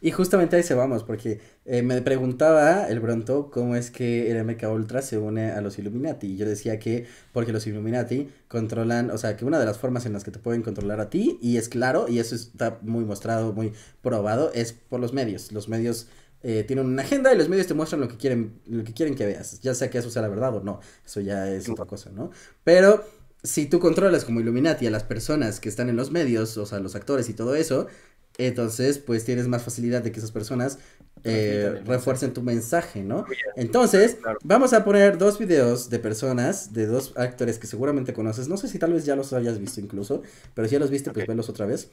Y justamente ahí se vamos, porque eh, me preguntaba el Bronto cómo es que el MK Ultra se une a los Illuminati. Y yo decía que porque los Illuminati controlan, o sea, que una de las formas en las que te pueden controlar a ti, y es claro, y eso está muy mostrado, muy probado, es por los medios. Los medios eh, tienen una agenda y los medios te muestran lo que quieren, lo que quieren que veas, ya sea que eso sea la verdad o no, eso ya es otra cosa, ¿no? Pero si tú controlas como Illuminati a las personas que están en los medios, o sea, los actores y todo eso, entonces pues tienes más facilidad de que esas personas eh, refuercen tu mensaje, ¿no? Entonces, vamos a poner dos videos de personas, de dos actores que seguramente conoces, no sé si tal vez ya los hayas visto incluso, pero si ya los viste, pues otra vez.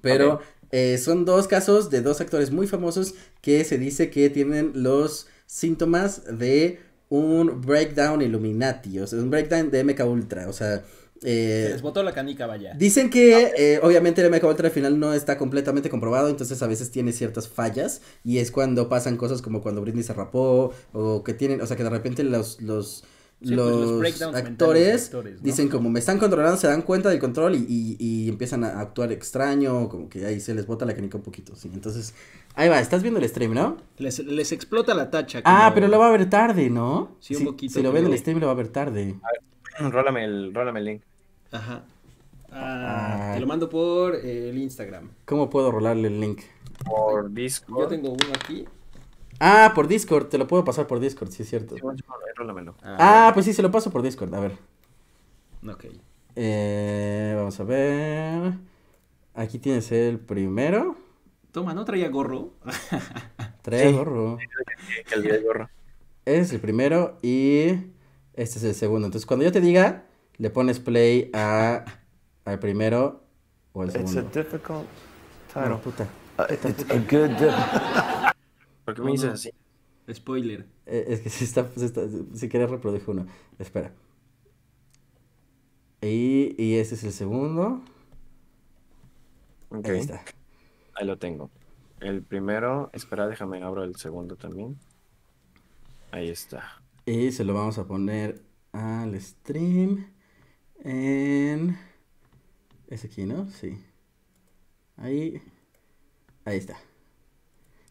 Pero eh, son dos casos de dos actores muy famosos que se dice que tienen los síntomas de un breakdown Illuminati, o sea, un breakdown de MK Ultra, o sea... Eh, se les
botó la canica, vaya.
Dicen que ah. eh, obviamente el MK Ultra al final no está completamente comprobado, entonces a veces tiene ciertas fallas y es cuando pasan cosas como cuando Britney se rapó o que tienen, o sea, que de repente los pues, los, actores, dicen como me están controlando, se dan cuenta del control y, empiezan a actuar extraño, como que ahí se les bota la canica un poquito, sí. Entonces, ahí va, estás viendo el stream, ¿no? Les, explota
la tacha. Ah, pero lo
va a ver tarde, ¿no? Sí, un poquito. Si lo ven en el stream lo va a ver tarde.
rólame el, link.
Ajá. Ah, ah. Te lo mando por eh, el Instagram.
¿Cómo puedo rolarle el link? Por Discord. Yo tengo uno aquí. Ah, por Discord, te lo puedo pasar por Discord, sí es cierto. Ah, pues sí, se lo paso por Discord, a ver. Ok. Eh, vamos a ver. Aquí tienes el primero.
Toma, no traía gorro. Trae gorro.
Es el primero y este es el segundo. Entonces, cuando yo te diga, le pones play a al primero o al segundo. It's a difficult title. Uh, it's a good ¿Por qué me así? Spoiler. Eh, es que está, si quieres reprodujo uno. Espera.
Y, y este es el segundo. Ahí está. Ahí lo tengo. El primero, espera, déjame abro el segundo también. Ahí está.
Y se lo vamos a poner al stream en... Es aquí, ¿no? Sí. Ahí. Ahí está.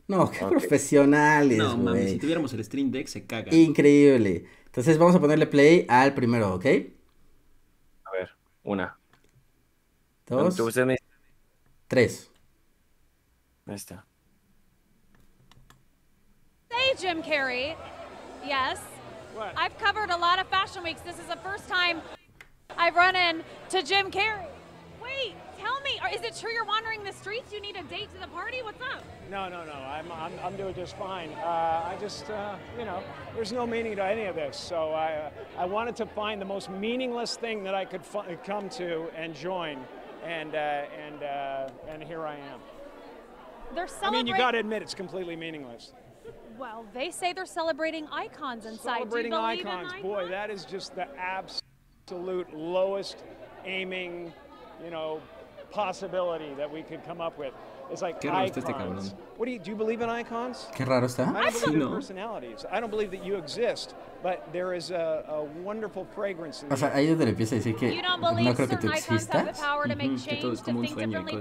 No, qué profesionales, profesionales. No, mami, si
tuviéramos el Stream Deck se caga. Increíble.
Entonces vamos a ponerle play al primero, ¿ok?
A ver,
una. Dos. Tres. Ahí está.
Hey, Jim Carrey. Yes. What? I've covered a lot of fashion weeks. This is the first time I've run to Jim Carrey. Wait. Tell me, is it true you're wandering the streets? You need a date to the party? What's up?
No, no, no. I'm, I'm, I'm doing just fine. Uh, I just, uh, you know, there's no meaning to any of this. So I, uh, I wanted to find the most meaningless thing that I could come to and join, and uh, and uh, and here I am.
They're celebrating. I mean, you got to
admit it's completely meaningless.
Well, they say they're celebrating icons inside. Celebrating icons. icons,
boy, that is just the absolute lowest aiming, you know, possibility that we could come up with. It's like Qué raro icons. Este cabrón. What do you do you believe in icons? Qué raro está. I don't believe in personalities. I don't believe that you exist, but there is a, a wonderful fragrance. In o sea,
ahí es donde empieza a decir que no creo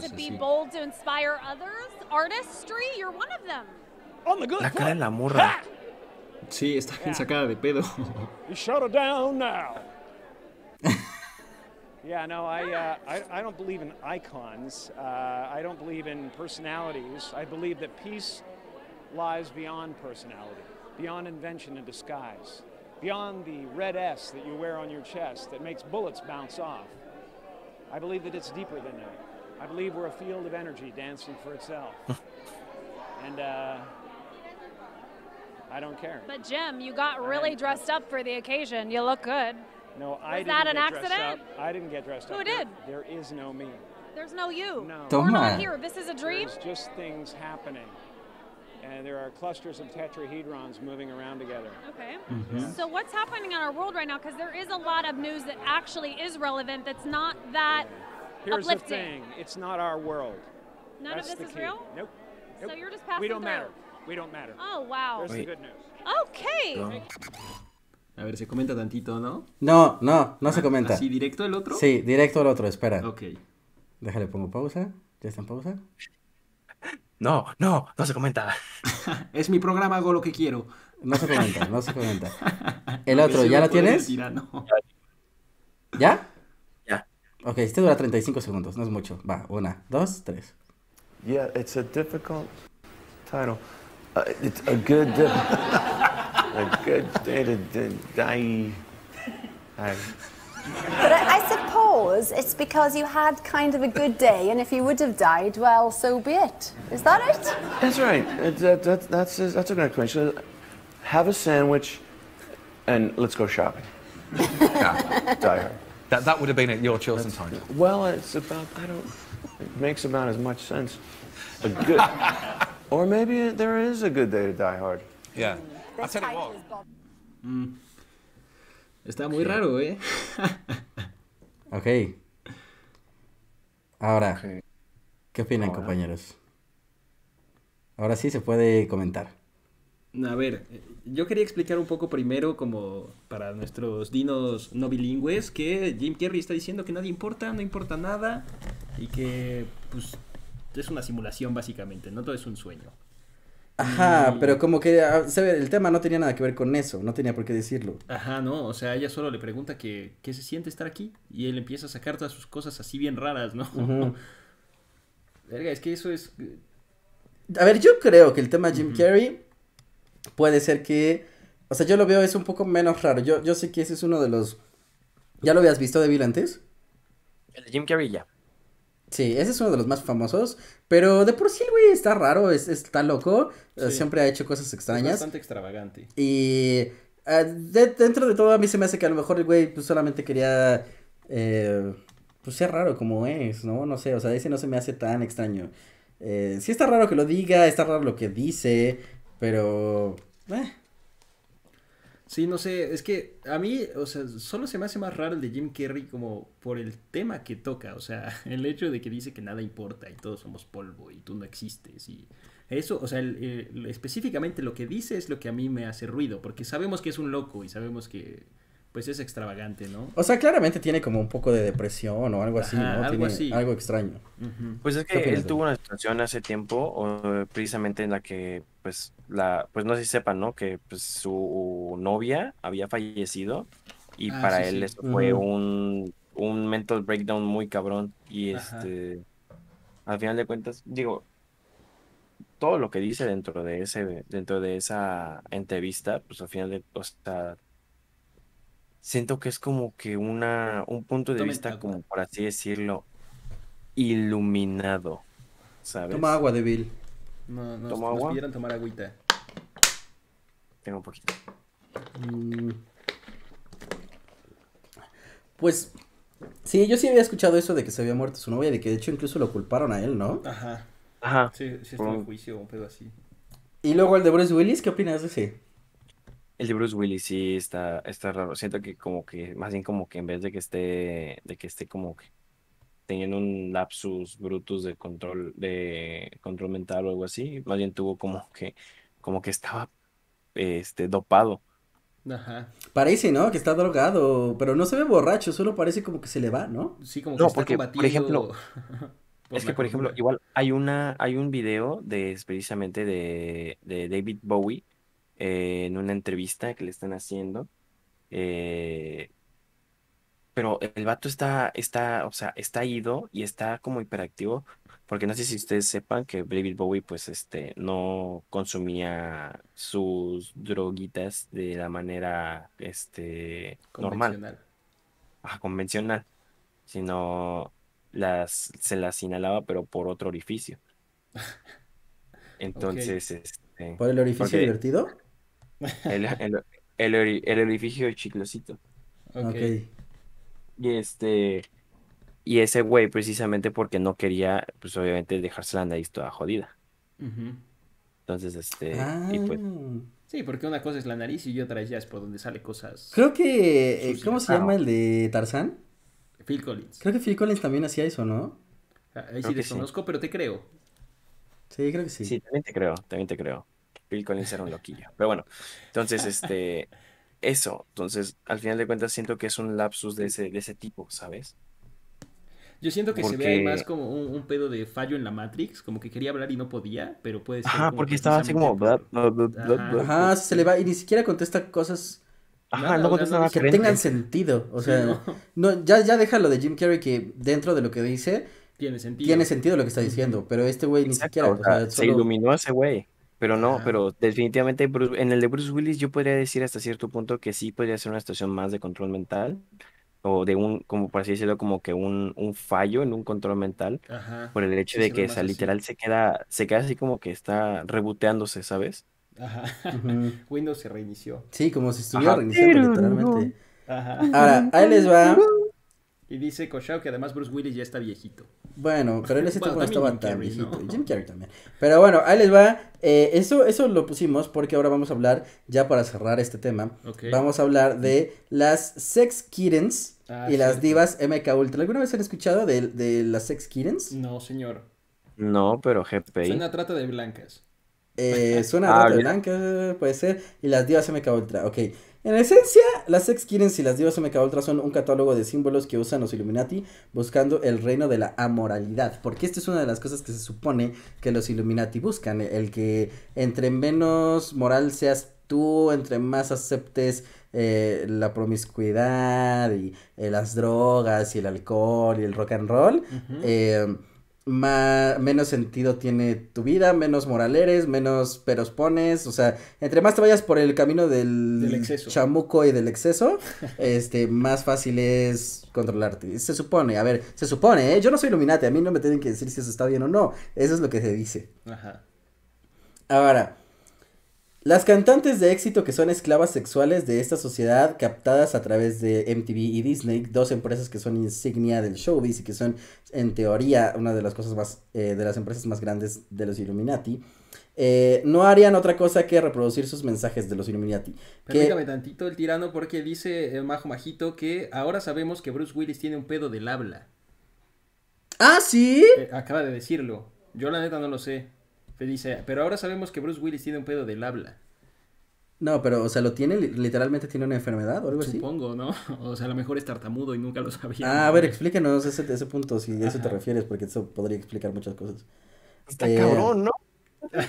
que
bold to inspire others. Artistry, you're one of them. y cosas así. La cara en
la morra.
Sí, está bien sacada de pedo.
You shut her down now. Yeah, no, I, uh, I, I, don't believe in icons. Uh, I don't believe in personalities. I believe that peace lies beyond personality, beyond invention and disguise, beyond the red S that you wear on your chest that makes bullets bounce off. I believe that it's deeper than that. I believe we're a field of energy dancing for itself. and uh, I don't care.
But, Jim, you got really dressed up for the occasion. You look good.
No, I Was that an accident? I didn't get dressed Who up. Who did? There, there is no me.
There's no you. No. Toma. We're not here. This is a dream. There's
just things happening. And uh, there are clusters of tetrahedrons moving around together.
Okay. Mm -hmm. So what's happening in our world right now? Because there is a lot of news that actually is relevant. That's not that. Here's uplifting. the
thing. It's not our world.
None That's of this is key. real. Nope. nope. So you're just passing. We don't through. matter. We don't matter. Oh wow. There's Wait. the good news. Okay.
A ver, se comenta tantito, ¿no?
No, no, no se ah, comenta. ¿Así directo el otro? Sí, directo el otro, espera. Ok. Déjale, pongo pausa. ¿Ya está en pausa?
No, no, no se comenta.
es mi programa, hago lo que
quiero. No se
comenta,
no se comenta. El otro, ¿ya lo tienes?
No.
¿Ya? Ya. Ok, este dura 35 segundos, no es mucho. Va, una, dos, tres. Yeah, it's a difficult title. Uh, it's a good
a good day to die. But
I, I, suppose it's because you had kind of a good day, and if you would have died, well, so be it. Is that it?
That's right. That, that, that's, that's a great question. Have a sandwich, and let's go shopping. yeah. Die hard. That, that
would have been at your chosen that's,
Well, it's about, I don't, it makes about as much sense. A good, or maybe there is a good day to die hard. Yeah.
Mm. Está muy raro, ¿eh?
ok. Ahora, ¿qué opinan, compañeros? Ahora sí se puede comentar.
A ver, eh, yo quería explicar un poco primero, como para nuestros dinos no bilingües, que Jim Carrey está diciendo que nadie importa, no importa nada, y que pues es una simulación básicamente, no todo es un sueño.
Ajá, pero como que ah, el tema no tenía nada que ver con eso, no tenía por qué decirlo.
Ajá, no, o sea, ella solo le pregunta que, qué se siente estar aquí y él empieza a sacar todas sus cosas así bien raras, ¿no? Verga, es que eso es... Eh,
a ver, yo creo que el tema Jim Carrey puede ser que... O sea, yo lo veo es un poco menos raro. Yo, yo sé que ese es uno de los... ¿Ya lo habías visto, Bill antes?
El de Jim Carrey ya.
Sí, ese es uno de los más famosos, pero de por sí güey está raro, es, está loco, eh, siempre ha hecho cosas extrañas. Es
bastante
extravagante.
Y eh, dentro de todo a mí se me hace que a lo mejor el güey pues, solamente quería, eh, pues sea raro como es, ¿no? No sé, o sea, ese no se me hace tan extraño. Eh, sí está raro que lo diga, está raro lo que dice, pero... Sí, no sé, es que a mí, o sea, solo se me hace más raro el
de Jim Carrey como por el tema que toca, o sea, el hecho de que dice que nada importa y todos somos polvo y tú no existes y eso, o sea, específicamente lo que dice es lo que a mí me hace ruido, porque sabemos que es un loco y sabemos que pues es extravagante, ¿no? O sea,
claramente tiene como un poco de depresión o algo así, ¿no? Algo así. Algo extraño. Pues es
que él tuvo una situación hace tiempo, precisamente en la que, pues, la, pues no sé si sepan, ¿no? Que pues, su novia había fallecido y ah, para él fue un, mental breakdown muy cabrón y este, al final de cuentas, digo, todo lo que dice dentro de ese dentro de esa entrevista pues al final de o sea Siento que es como que una, un punto de vista, como por así decirlo, iluminado, ¿sabes? Toma agua, Devil. No, no, ¿Toma nos pidieron
tomar agüita.
Tengo un poquito. Mm.
Pues, sí, yo sí había escuchado eso de que se había muerto su novia, de que de hecho incluso lo culparon a él, ¿no?
Ajá. Ajá. Sí, sí está un juicio un pedo así.
Y luego el de Bruce Willis, ¿qué opinas de ese? El de Bruce Willis sí está, está raro. Siento que como que, más bien como que en vez de que esté, de que esté como que teniendo un lapsus brutus de control, de control mental o algo así, más bien tuvo como que, como que estaba este dopado. Ajá. Parece, ¿no? Que está drogado, pero no se ve borracho,
solo parece como que se le va, ¿no? Sí, como que está porque, combatiendo... por ejemplo,
es que, por ejemplo, igual hay una, hay un video de precisamente de, de David Bowie eh, en una entrevista que le están haciendo. Eh, pero el vato está, está, o sea, está ido y está como hiperactivo, porque no sé si ustedes sepan que David Bowie, pues, este, no consumía sus droguitas de la manera, este, normal. convencional, sino las, se las inhalaba, pero por otro orificio. Entonces, este, ¿Por el orificio invertido divertido? El, el, el, orificio chiclosito. Okay. Y este. Y ese güey, precisamente porque no quería, pues obviamente, dejarse la nariz toda jodida.
Entonces,
este. Ah. Pues
sí, porque una cosa es la nariz y otra ya es por donde sale cosas. Creo que. Eh, ¿Cómo
se llama ah, el de Tarzán? Phil Collins.
Creo que Phil Collins también hacía eso, ¿no? Ah, ahí sí desconozco,
pero te creo.
Sí, creo que sí. Sí, también te creo, también te creo. Phil Collins era un loquillo. Pero bueno, entonces, este, eso. Entonces, al final de cuentas, siento que es un lapsus de ese, de ese tipo, ¿sabes?
Yo siento que se ve más como un, pedo de fallo en la Matrix, como que quería hablar y no podía, pero puede ser. Ajá, porque estaba así como. Ajá.
se le va y ni siquiera contesta cosas. Ajá, no contesta nada que tengan sentido. O sea, no. ya, ya deja lo de Jim Carrey que dentro de lo que dice. Tiene sentido. Tiene sentido lo que está diciendo, pero este güey ni siquiera. Se iluminó
ese güey. Pero no, pero definitivamente en el de Bruce Willis yo podría decir hasta cierto punto que sí podría ser una situación más de control mental o de un, como por así decirlo, como que un, un fallo en un control mental por el hecho de que literal se queda, se queda así como que está reboteándose, ¿sabes?
Ajá. Windows se reinició. Sí, como si estuviera reiniciando
literalmente.
Ahora, ahí les va. Y dice Koshao que además Bruce Willis ya está viejito. Bueno, pero él ese bueno, estaba tan viejito.
Jim Carrey también. Pero bueno, ahí les va. Eh, eso, eso lo pusimos porque ahora vamos a hablar, ya para cerrar este tema, vamos a hablar de las Sex Kittens ah, y las divas MK Ultra. ¿Alguna vez han escuchado de, las Sex Kittens? No, señor.
No, pero GP. Suena
a trata de blancas.
Eh, suena ah, trata de
blancas, puede ser. Y las divas MK Ultra, ok. En esencia, las sex quieren y las divas MK son un catálogo de símbolos que usan los Illuminati buscando el reino de la amoralidad, porque esta es una de las cosas que se supone que los Illuminati buscan, el que entre menos moral seas tú, entre más aceptes eh, la promiscuidad y eh, las drogas y el alcohol y el rock and roll, eh, más, menos sentido tiene tu vida, menos moraleres, menos peros pones, o sea, entre más te vayas por el camino del, chamuco y del exceso, este, más fácil es controlarte. Se supone, a ver, se supone, ¿eh? yo no soy iluminate, a mí no me tienen que decir si eso está bien o no, eso es lo que se dice. Ajá. Ahora, las cantantes de éxito que son esclavas sexuales de esta sociedad, captadas a través de MTV y Disney, dos empresas que son insignia del showbiz y que son, en teoría, una de las cosas más, eh, de las empresas más grandes de los Illuminati, eh, no harían otra cosa que reproducir sus mensajes de los Illuminati. Permítame
tantito el tirano porque dice eh, Majo Majito que ahora sabemos que Bruce Willis tiene un pedo del habla.
¿Ah, sí? acaba de decirlo.
Yo la neta no lo sé. Felice, pero ahora sabemos que Bruce Willis tiene un pedo del habla.
No, pero, o sea, ¿lo tiene? ¿Literalmente tiene una enfermedad o algo así?
Supongo, ¿no? O sea, a lo mejor es tartamudo y nunca lo sabía. Ah, a ver,
explíquenos ese, punto, si a eso te refieres, porque eso podría explicar muchas cosas. Está eh, cabrón, ¿no?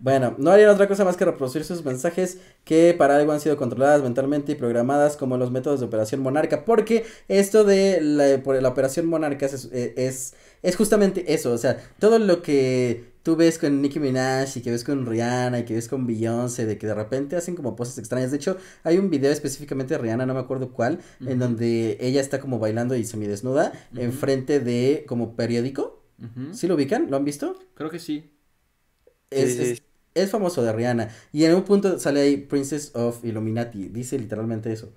bueno, no harían otra cosa más que reproducir sus mensajes que para algo han sido controladas mentalmente y programadas como los métodos de operación monarca, porque esto de la, operación monarca es, es, justamente eso, o sea, todo lo que tú ves con Nicki Minaj y que ves con Rihanna y que ves con Beyoncé, de que de repente hacen como poses extrañas. De hecho, hay un video específicamente de Rihanna, no me acuerdo cuál, en donde ella está como bailando y semidesnuda desnuda, -huh. enfrente de como periódico. ¿Sí lo ubican? ¿Lo han visto?
Creo que sí. Es,
famoso de Rihanna. Y en un punto sale ahí Princess of Illuminati. Dice literalmente eso.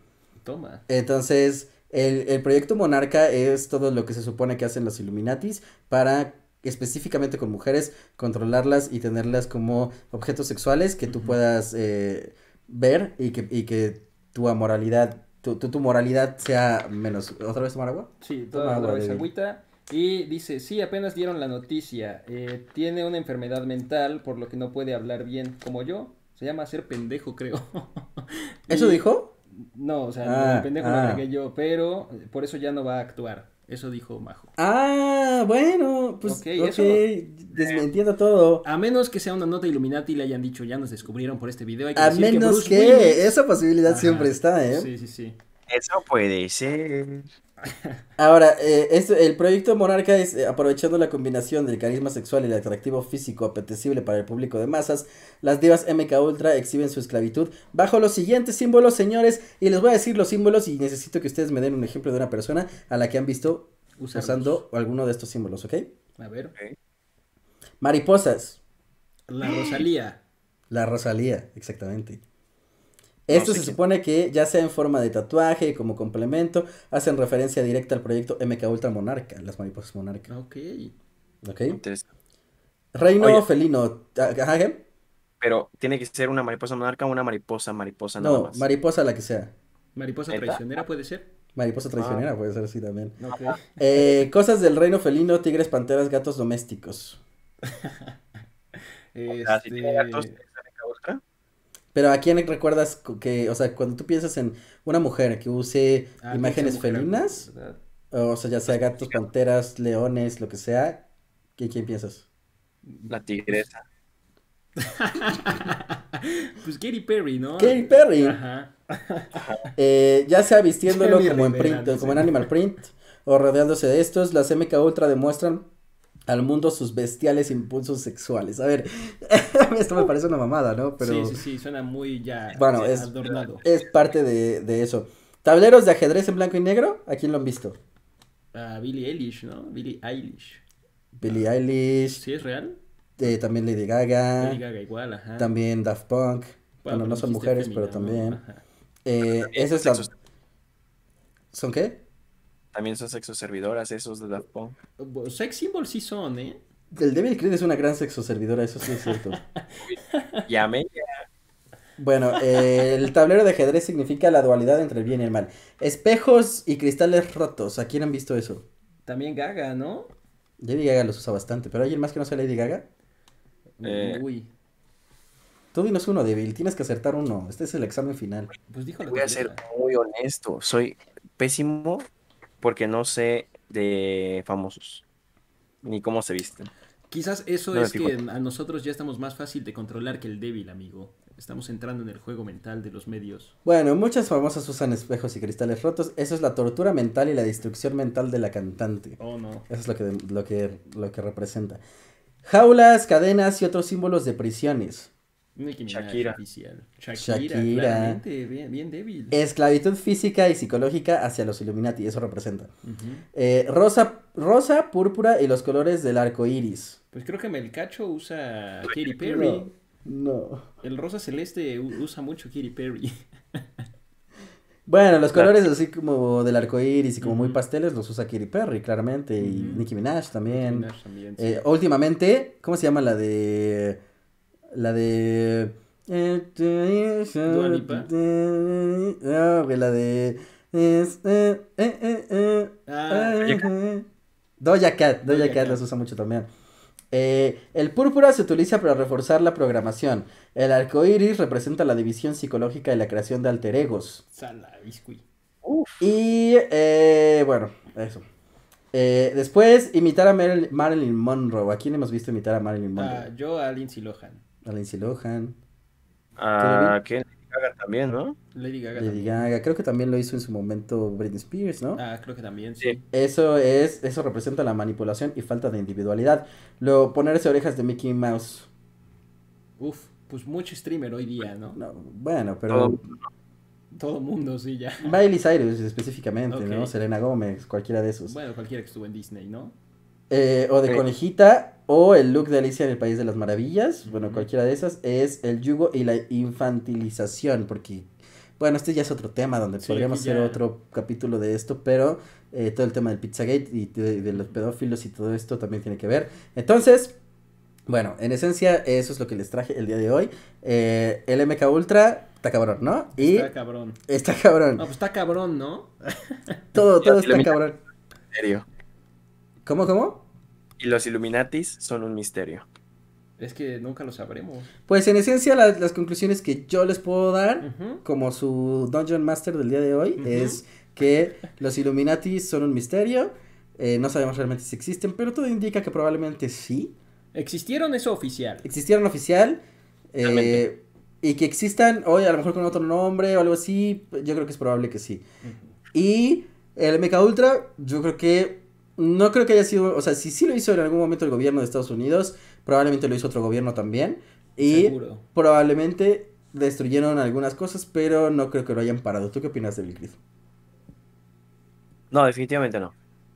Toma. Entonces, el, el, proyecto Monarca es todo lo que se supone que hacen los Illuminatis para específicamente con mujeres, controlarlas y tenerlas como objetos sexuales que tú puedas eh, ver y que, y que tu amoralidad, tu, tu, moralidad sea menos. ¿Otra vez tomar agua? Sí, vez
agüita. Y dice, sí, apenas dieron la noticia. Eh, tiene una enfermedad mental, por lo que no puede hablar bien, como yo. Se llama ser pendejo, creo. ¿Eso dijo? No, o sea, ah, pendejo ah. yo, pero eh, por eso ya no va a actuar. Eso dijo Majo.
Ah, bueno, pues ok,
todo. Eh, a menos que sea una nota Illuminati y le hayan dicho, ya nos descubrieron por este video. a
menos
que, esa
posibilidad siempre está, ¿eh? Sí, sí, sí.
Eso puede ser.
Ahora, eh, el proyecto Monarca es, eh, aprovechando la combinación del carisma sexual y el atractivo físico apetecible para el público de masas, las divas MK Ultra exhiben su esclavitud bajo los siguientes símbolos, señores, y les voy a decir los símbolos y necesito que ustedes me den un ejemplo de una persona a la que han visto usando alguno de estos símbolos, ¿ok? A ver. Mariposas. La Rosalía. La Rosalía, exactamente. Esto se supone que ya sea en forma de tatuaje como complemento, hacen referencia directa al proyecto MK Ultra Monarca, las mariposas monarca. Ok. Ok. Interesante. Reino felino. Ah, ajá,
Pero tiene que ser una mariposa monarca o una mariposa, mariposa nada no, No, mariposa
la que sea. ¿Mariposa traicionera
puede ser? Mariposa ah. traicionera
puede ser, así también. Eh, cosas del reino felino, tigres, panteras, gatos domésticos. Este, pero ¿a quién recuerdas que, o sea, cuando tú piensas en una mujer que use ah, imágenes felinas, o sea, ya sea pues, gatos, panteras, leones, lo que sea, ¿qué, ¿quién piensas?
La tigresa.
pues Katy Perry, ¿no? Katy Perry. Ajá.
Eh, ya sea vistiéndolo como en print, como en Animal Print, o rodeándose de estos, las MK Ultra demuestran al mundo sus bestiales e impulsos sexuales. A ver, esto me parece una mamada, ¿no? Pero... Sí, sí, sí, suena muy ya, bueno, es, adornado. Es parte de, de, eso. Tableros de ajedrez en blanco y negro, ¿a quién lo han visto?
A Billie Eilish, ¿no? Billie Eilish.
Billie ah, Eilish. ¿Sí es real? Eh, también Lady Gaga. Lady Gaga igual, ajá. También Daft Punk. Bueno, no pues son mujeres, pero también. ¿no? Eh, es ¿Son qué?
También son
sexoservidoras esos de la Punk.
Sex Symbol sí son, ¿eh?
El Devil Creed es una gran sexoservidora, eso sí es cierto.
Llame ya.
Bueno, eh, el tablero de ajedrez significa la dualidad entre el bien y el mal. Espejos y cristales rotos, ¿a quién han visto eso? También Gaga, ¿no? Lady Gaga los usa bastante, pero ¿hay alguien más que no sea Lady Gaga?
Eh... Uy.
Tú es uno, Devil, tienes que acertar uno. Este es el examen final. Pues
Voy a ser muy honesto, soy pésimo porque no sé de famosos ni cómo se visten. Quizás eso es que
a nosotros ya estamos más fácil de controlar que el débil, amigo. Estamos entrando en el juego mental de los medios.
Bueno, muchas famosas usan espejos y cristales rotos. Eso es la tortura mental y la destrucción mental de la cantante. Oh, no. Eso es lo que, lo que, lo que representa. Jaulas, cadenas y otros símbolos de prisiones.
Shakira. Shakira, bien, débil.
Esclavitud física y psicológica hacia los Illuminati, eso representa. Eh, rosa, rosa, púrpura y los colores del arco iris.
Pues creo que Melcacho usa Katy Perry. No, El rosa celeste usa mucho Katy Perry.
bueno, los colores así como del arco iris y como muy pasteles los usa Katy Perry, claramente. Y Nicki Minaj también. Nicki Minaj también eh, últimamente, ¿cómo se llama la de.? La de. Este, este, este, ah, la de. Eh, eh, eh, ah, Doja Cat, Doja, Cat, las usa mucho también. el púrpura se utiliza para reforzar la programación. El arco iris representa la división psicológica y la creación de alter egos. Y bueno, eso. después, imitar a Marilyn Monroe. ¿A quién hemos visto imitar a Marilyn Monroe? Ah, yo a Lindsay Lohan a Lindsay Lohan. A ah, Lady Gaga también, ¿no?
Lady Gaga. Lady
Gaga, creo que también lo hizo en su momento Britney Spears, ¿no?
Ah, creo que también, sí.
Eso es, eso representa la manipulación y falta de individualidad. Lo ponerse orejas de Mickey Mouse.
Uf, pues mucho streamer hoy día, ¿no? no bueno, pero. Todo, mundo, sí, ya.
Miley Cyrus específicamente, ¿no? Serena Gómez, cualquiera de esos.
Bueno, cualquiera que estuvo en Disney, ¿no?
Eh, o de conejita o el look de Alicia en el País de las Maravillas, bueno, cualquiera de esas, es el yugo y la infantilización, porque, bueno, este ya es otro tema donde podríamos hacer otro capítulo de esto, pero eh, todo el tema del Pizzagate y de, los pedófilos y todo esto también tiene que ver. Entonces, bueno, en esencia, eso es lo que les traje el día de hoy. Eh, el MK Ultra.
Está cabrón, ¿no?
Y está cabrón.
Está cabrón. No, pues
está cabrón, ¿no?
todo, todo está cabrón. En serio. ¿Cómo, cómo? Y los Illuminatis son un misterio. Es que nunca lo sabremos.
Pues en esencia las, conclusiones que yo les puedo dar, como su Dungeon Master del día de hoy, es que los Illuminatis son un misterio, eh, no sabemos realmente si existen, pero todo indica que probablemente sí. Existieron eso oficial. Existieron oficial. Eh, y que existan hoy a lo mejor con otro nombre o algo así, yo creo que es probable que sí. Y el MK Ultra, yo creo que no creo que haya sido, o sea, si sí lo hizo en algún momento el gobierno de Estados Unidos, probablemente lo hizo otro gobierno también. Y probablemente destruyeron algunas cosas, pero no creo que lo hayan parado. ¿Tú qué opinas del Grid?
No, definitivamente no.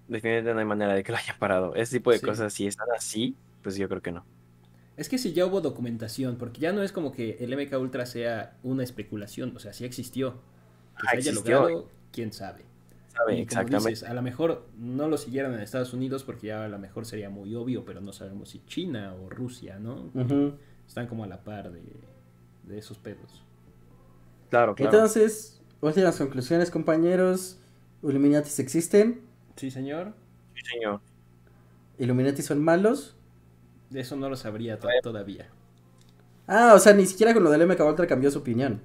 Definitivamente no hay manera de que lo hayan parado. Ese tipo de cosas, si están así, pues yo creo que no.
Es que si ya hubo documentación, porque ya no es como que el MK Ultra sea una especulación, o sea, si existió. Que ah, logrado, quién sabe exactamente. a lo mejor no lo siguieran en Estados Unidos porque ya a lo mejor sería muy obvio, pero no sabemos si China o Rusia, ¿no? Están como a la par de, esos pedos.
Claro, claro.
Entonces, últimas conclusiones, compañeros. ¿Illuminatis existen? Sí, señor. Sí, señor. ¿Illuminati son malos?
Eso no lo sabría todavía.
Ah, o sea, ni siquiera con lo del MK otra cambió su opinión.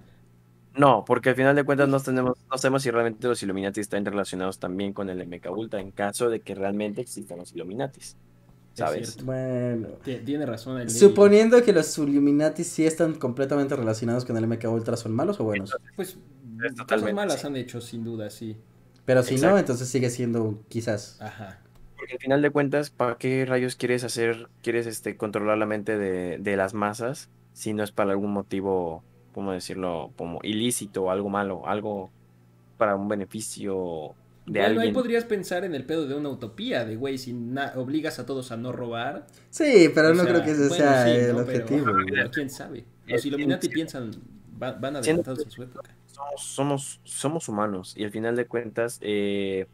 No, porque al final de cuentas no, tenemos, no sabemos si realmente los Illuminati están relacionados también con el MK Ultra en caso de que realmente existan los Illuminati, ¿Sabes?
Bueno. Tiene razón. El Suponiendo que los Illuminati sí están completamente relacionados con el MK Ultra, ¿son malos o buenos? Pues cosas malas han hecho, sin duda, sí. Pero si no, entonces sigue siendo quizás. Ajá.
Porque al final de cuentas, ¿para qué rayos quieres hacer, quieres este, controlar la mente de las masas si no es para algún motivo ¿cómo decirlo? Como ilícito, o algo malo, algo para un beneficio de alguien. ahí podrías
pensar en el pedo de una utopía, de güey, si obligas a todos a no robar. Sí, pero no creo que ese sea el objetivo. quién sabe. Eh, Los Illuminati piensan, van, a su
Somos, somos, humanos y al final de cuentas, eh,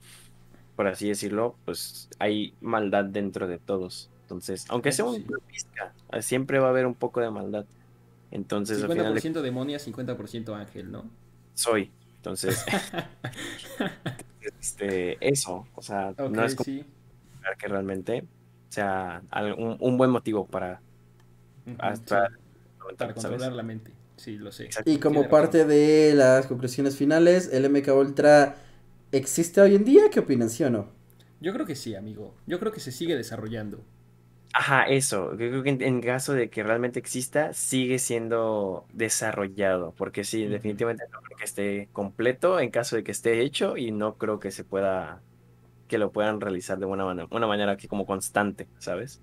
por así decirlo, pues hay maldad dentro de todos. Entonces, aunque sea un siempre va a haber un poco de maldad. 50%
al demonia, 50% ángel, ¿no?
Soy. Entonces, este, eso, o sea, no es que realmente sea un, buen motivo para, controlar la
mente. Sí, lo sé. Y como parte
de las conclusiones finales, ¿el MK Ultra existe hoy en día? ¿Qué opinan, sí o no?
Yo creo que sí, amigo. Yo creo que se sigue desarrollando.
Ajá, eso. Yo creo que en, caso de que realmente exista, sigue siendo desarrollado, porque sí, definitivamente no creo que esté completo en caso de que esté hecho y no creo que se pueda, que lo puedan realizar de una, manera, una manera aquí como constante, ¿sabes?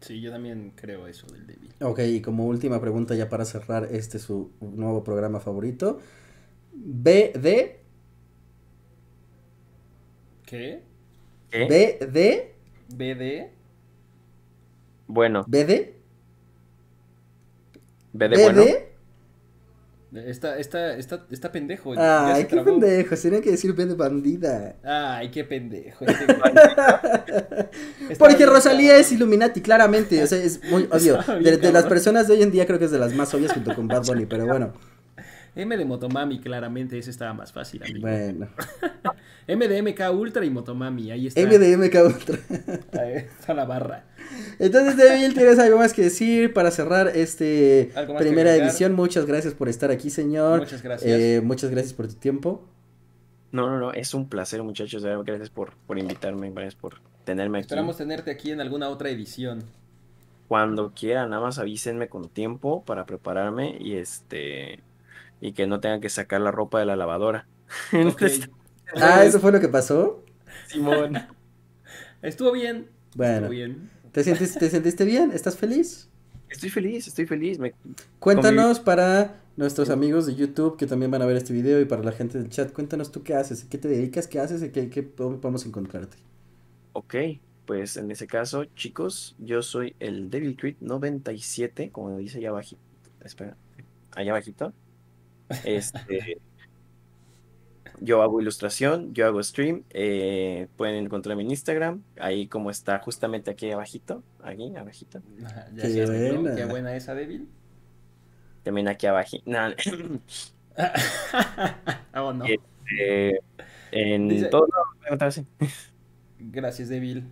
Sí, yo también creo eso del
débil. Ok, y como última pregunta ya para cerrar este su nuevo programa favorito. BD. ¿Qué? BD. BD. Bueno. Bede,
Bede bueno?
Está, está, está, está pendejo. Ay, qué
pendejo. Tenía que decir Bede bandida.
Ay, qué pendejo. Este
Porque Rosalía es Illuminati, claramente. O sea, es muy obvio. De, las personas de hoy en día creo que es de las más obvias junto con Bad Bunny, pero bueno.
M de Motomami, claramente, ese estaba más fácil. Amigo. Bueno. M Ultra y Motomami, ahí está. M
Ultra.
está la barra.
Entonces, Devil, ¿tienes algo más que decir para cerrar este primera edición? Muchas gracias por estar aquí, señor. Muchas gracias. Eh, muchas gracias por tu tiempo.
No, no, no, es un placer, muchachos. Gracias por, por invitarme, gracias por tenerme aquí. Esperamos
tenerte aquí en alguna otra
edición cuando quiera nada más avísenme con tiempo para prepararme y este y que no tengan que sacar la ropa de la lavadora. ah,
pues, eso fue lo que pasó. Simón. Estuvo bien. Bueno. ¿Te, sientes, ¿Te sentiste bien? ¿Estás feliz? Estoy feliz, estoy feliz. Cuéntanos para nuestros amigos de YouTube que también van a ver este video y para la gente del chat, cuéntanos tú qué haces, qué te dedicas, qué haces y qué, podemos encontrarte.
Ok, pues en ese caso, chicos, yo soy el Devil 97, como dice allá bajito Espera, allá bajito este, yo hago ilustración, yo hago stream, eh, pueden encontrarme en Instagram, ahí como está justamente aquí abajito, aquí abajito.
qué, buena. esa débil.
También aquí abajo. Oh, este, en todo
Gracias, débil.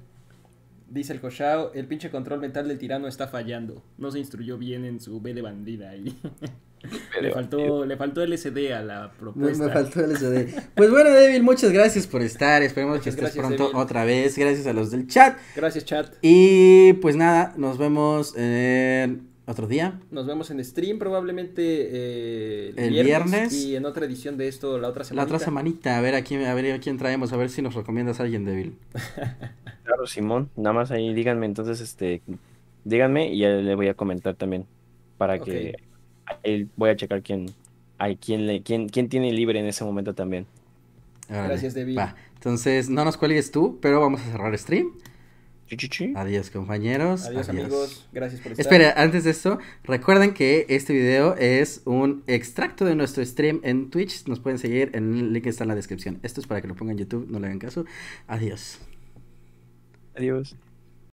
Dice el Cochao, el pinche control mental del tirano está fallando. No se instruyó bien en su B de bandida ahí. Le faltó, le faltó LSD a la propuesta. Me, faltó
SD. Pues bueno, Devil, muchas gracias por estar. Esperemos que estés pronto otra vez. Gracias a los del chat. Gracias, chat. Y pues nada, nos vemos otro día.
Nos vemos en stream probablemente eh, el, viernes, Y en otra edición de esto la otra semana. La otra
semanita, a ver a quién, a ver a quién traemos, a ver si nos recomiendas
a alguien, Devil. claro, Simón. Nada más ahí díganme entonces, este, díganme y ya le voy a comentar también para que voy a checar quién, hay quién, quién, tiene libre en ese momento también.
Gracias, David
Entonces, no
nos cuelgues tú, pero vamos a cerrar el stream. Adiós compañeros. Adiós, amigos. Gracias por estar. Espera, antes de esto, recuerden que este video es un extracto de nuestro stream en Twitch. Nos pueden seguir en el link que está en la descripción. Esto es para que lo pongan en YouTube, no le hagan caso. Adiós. Adiós.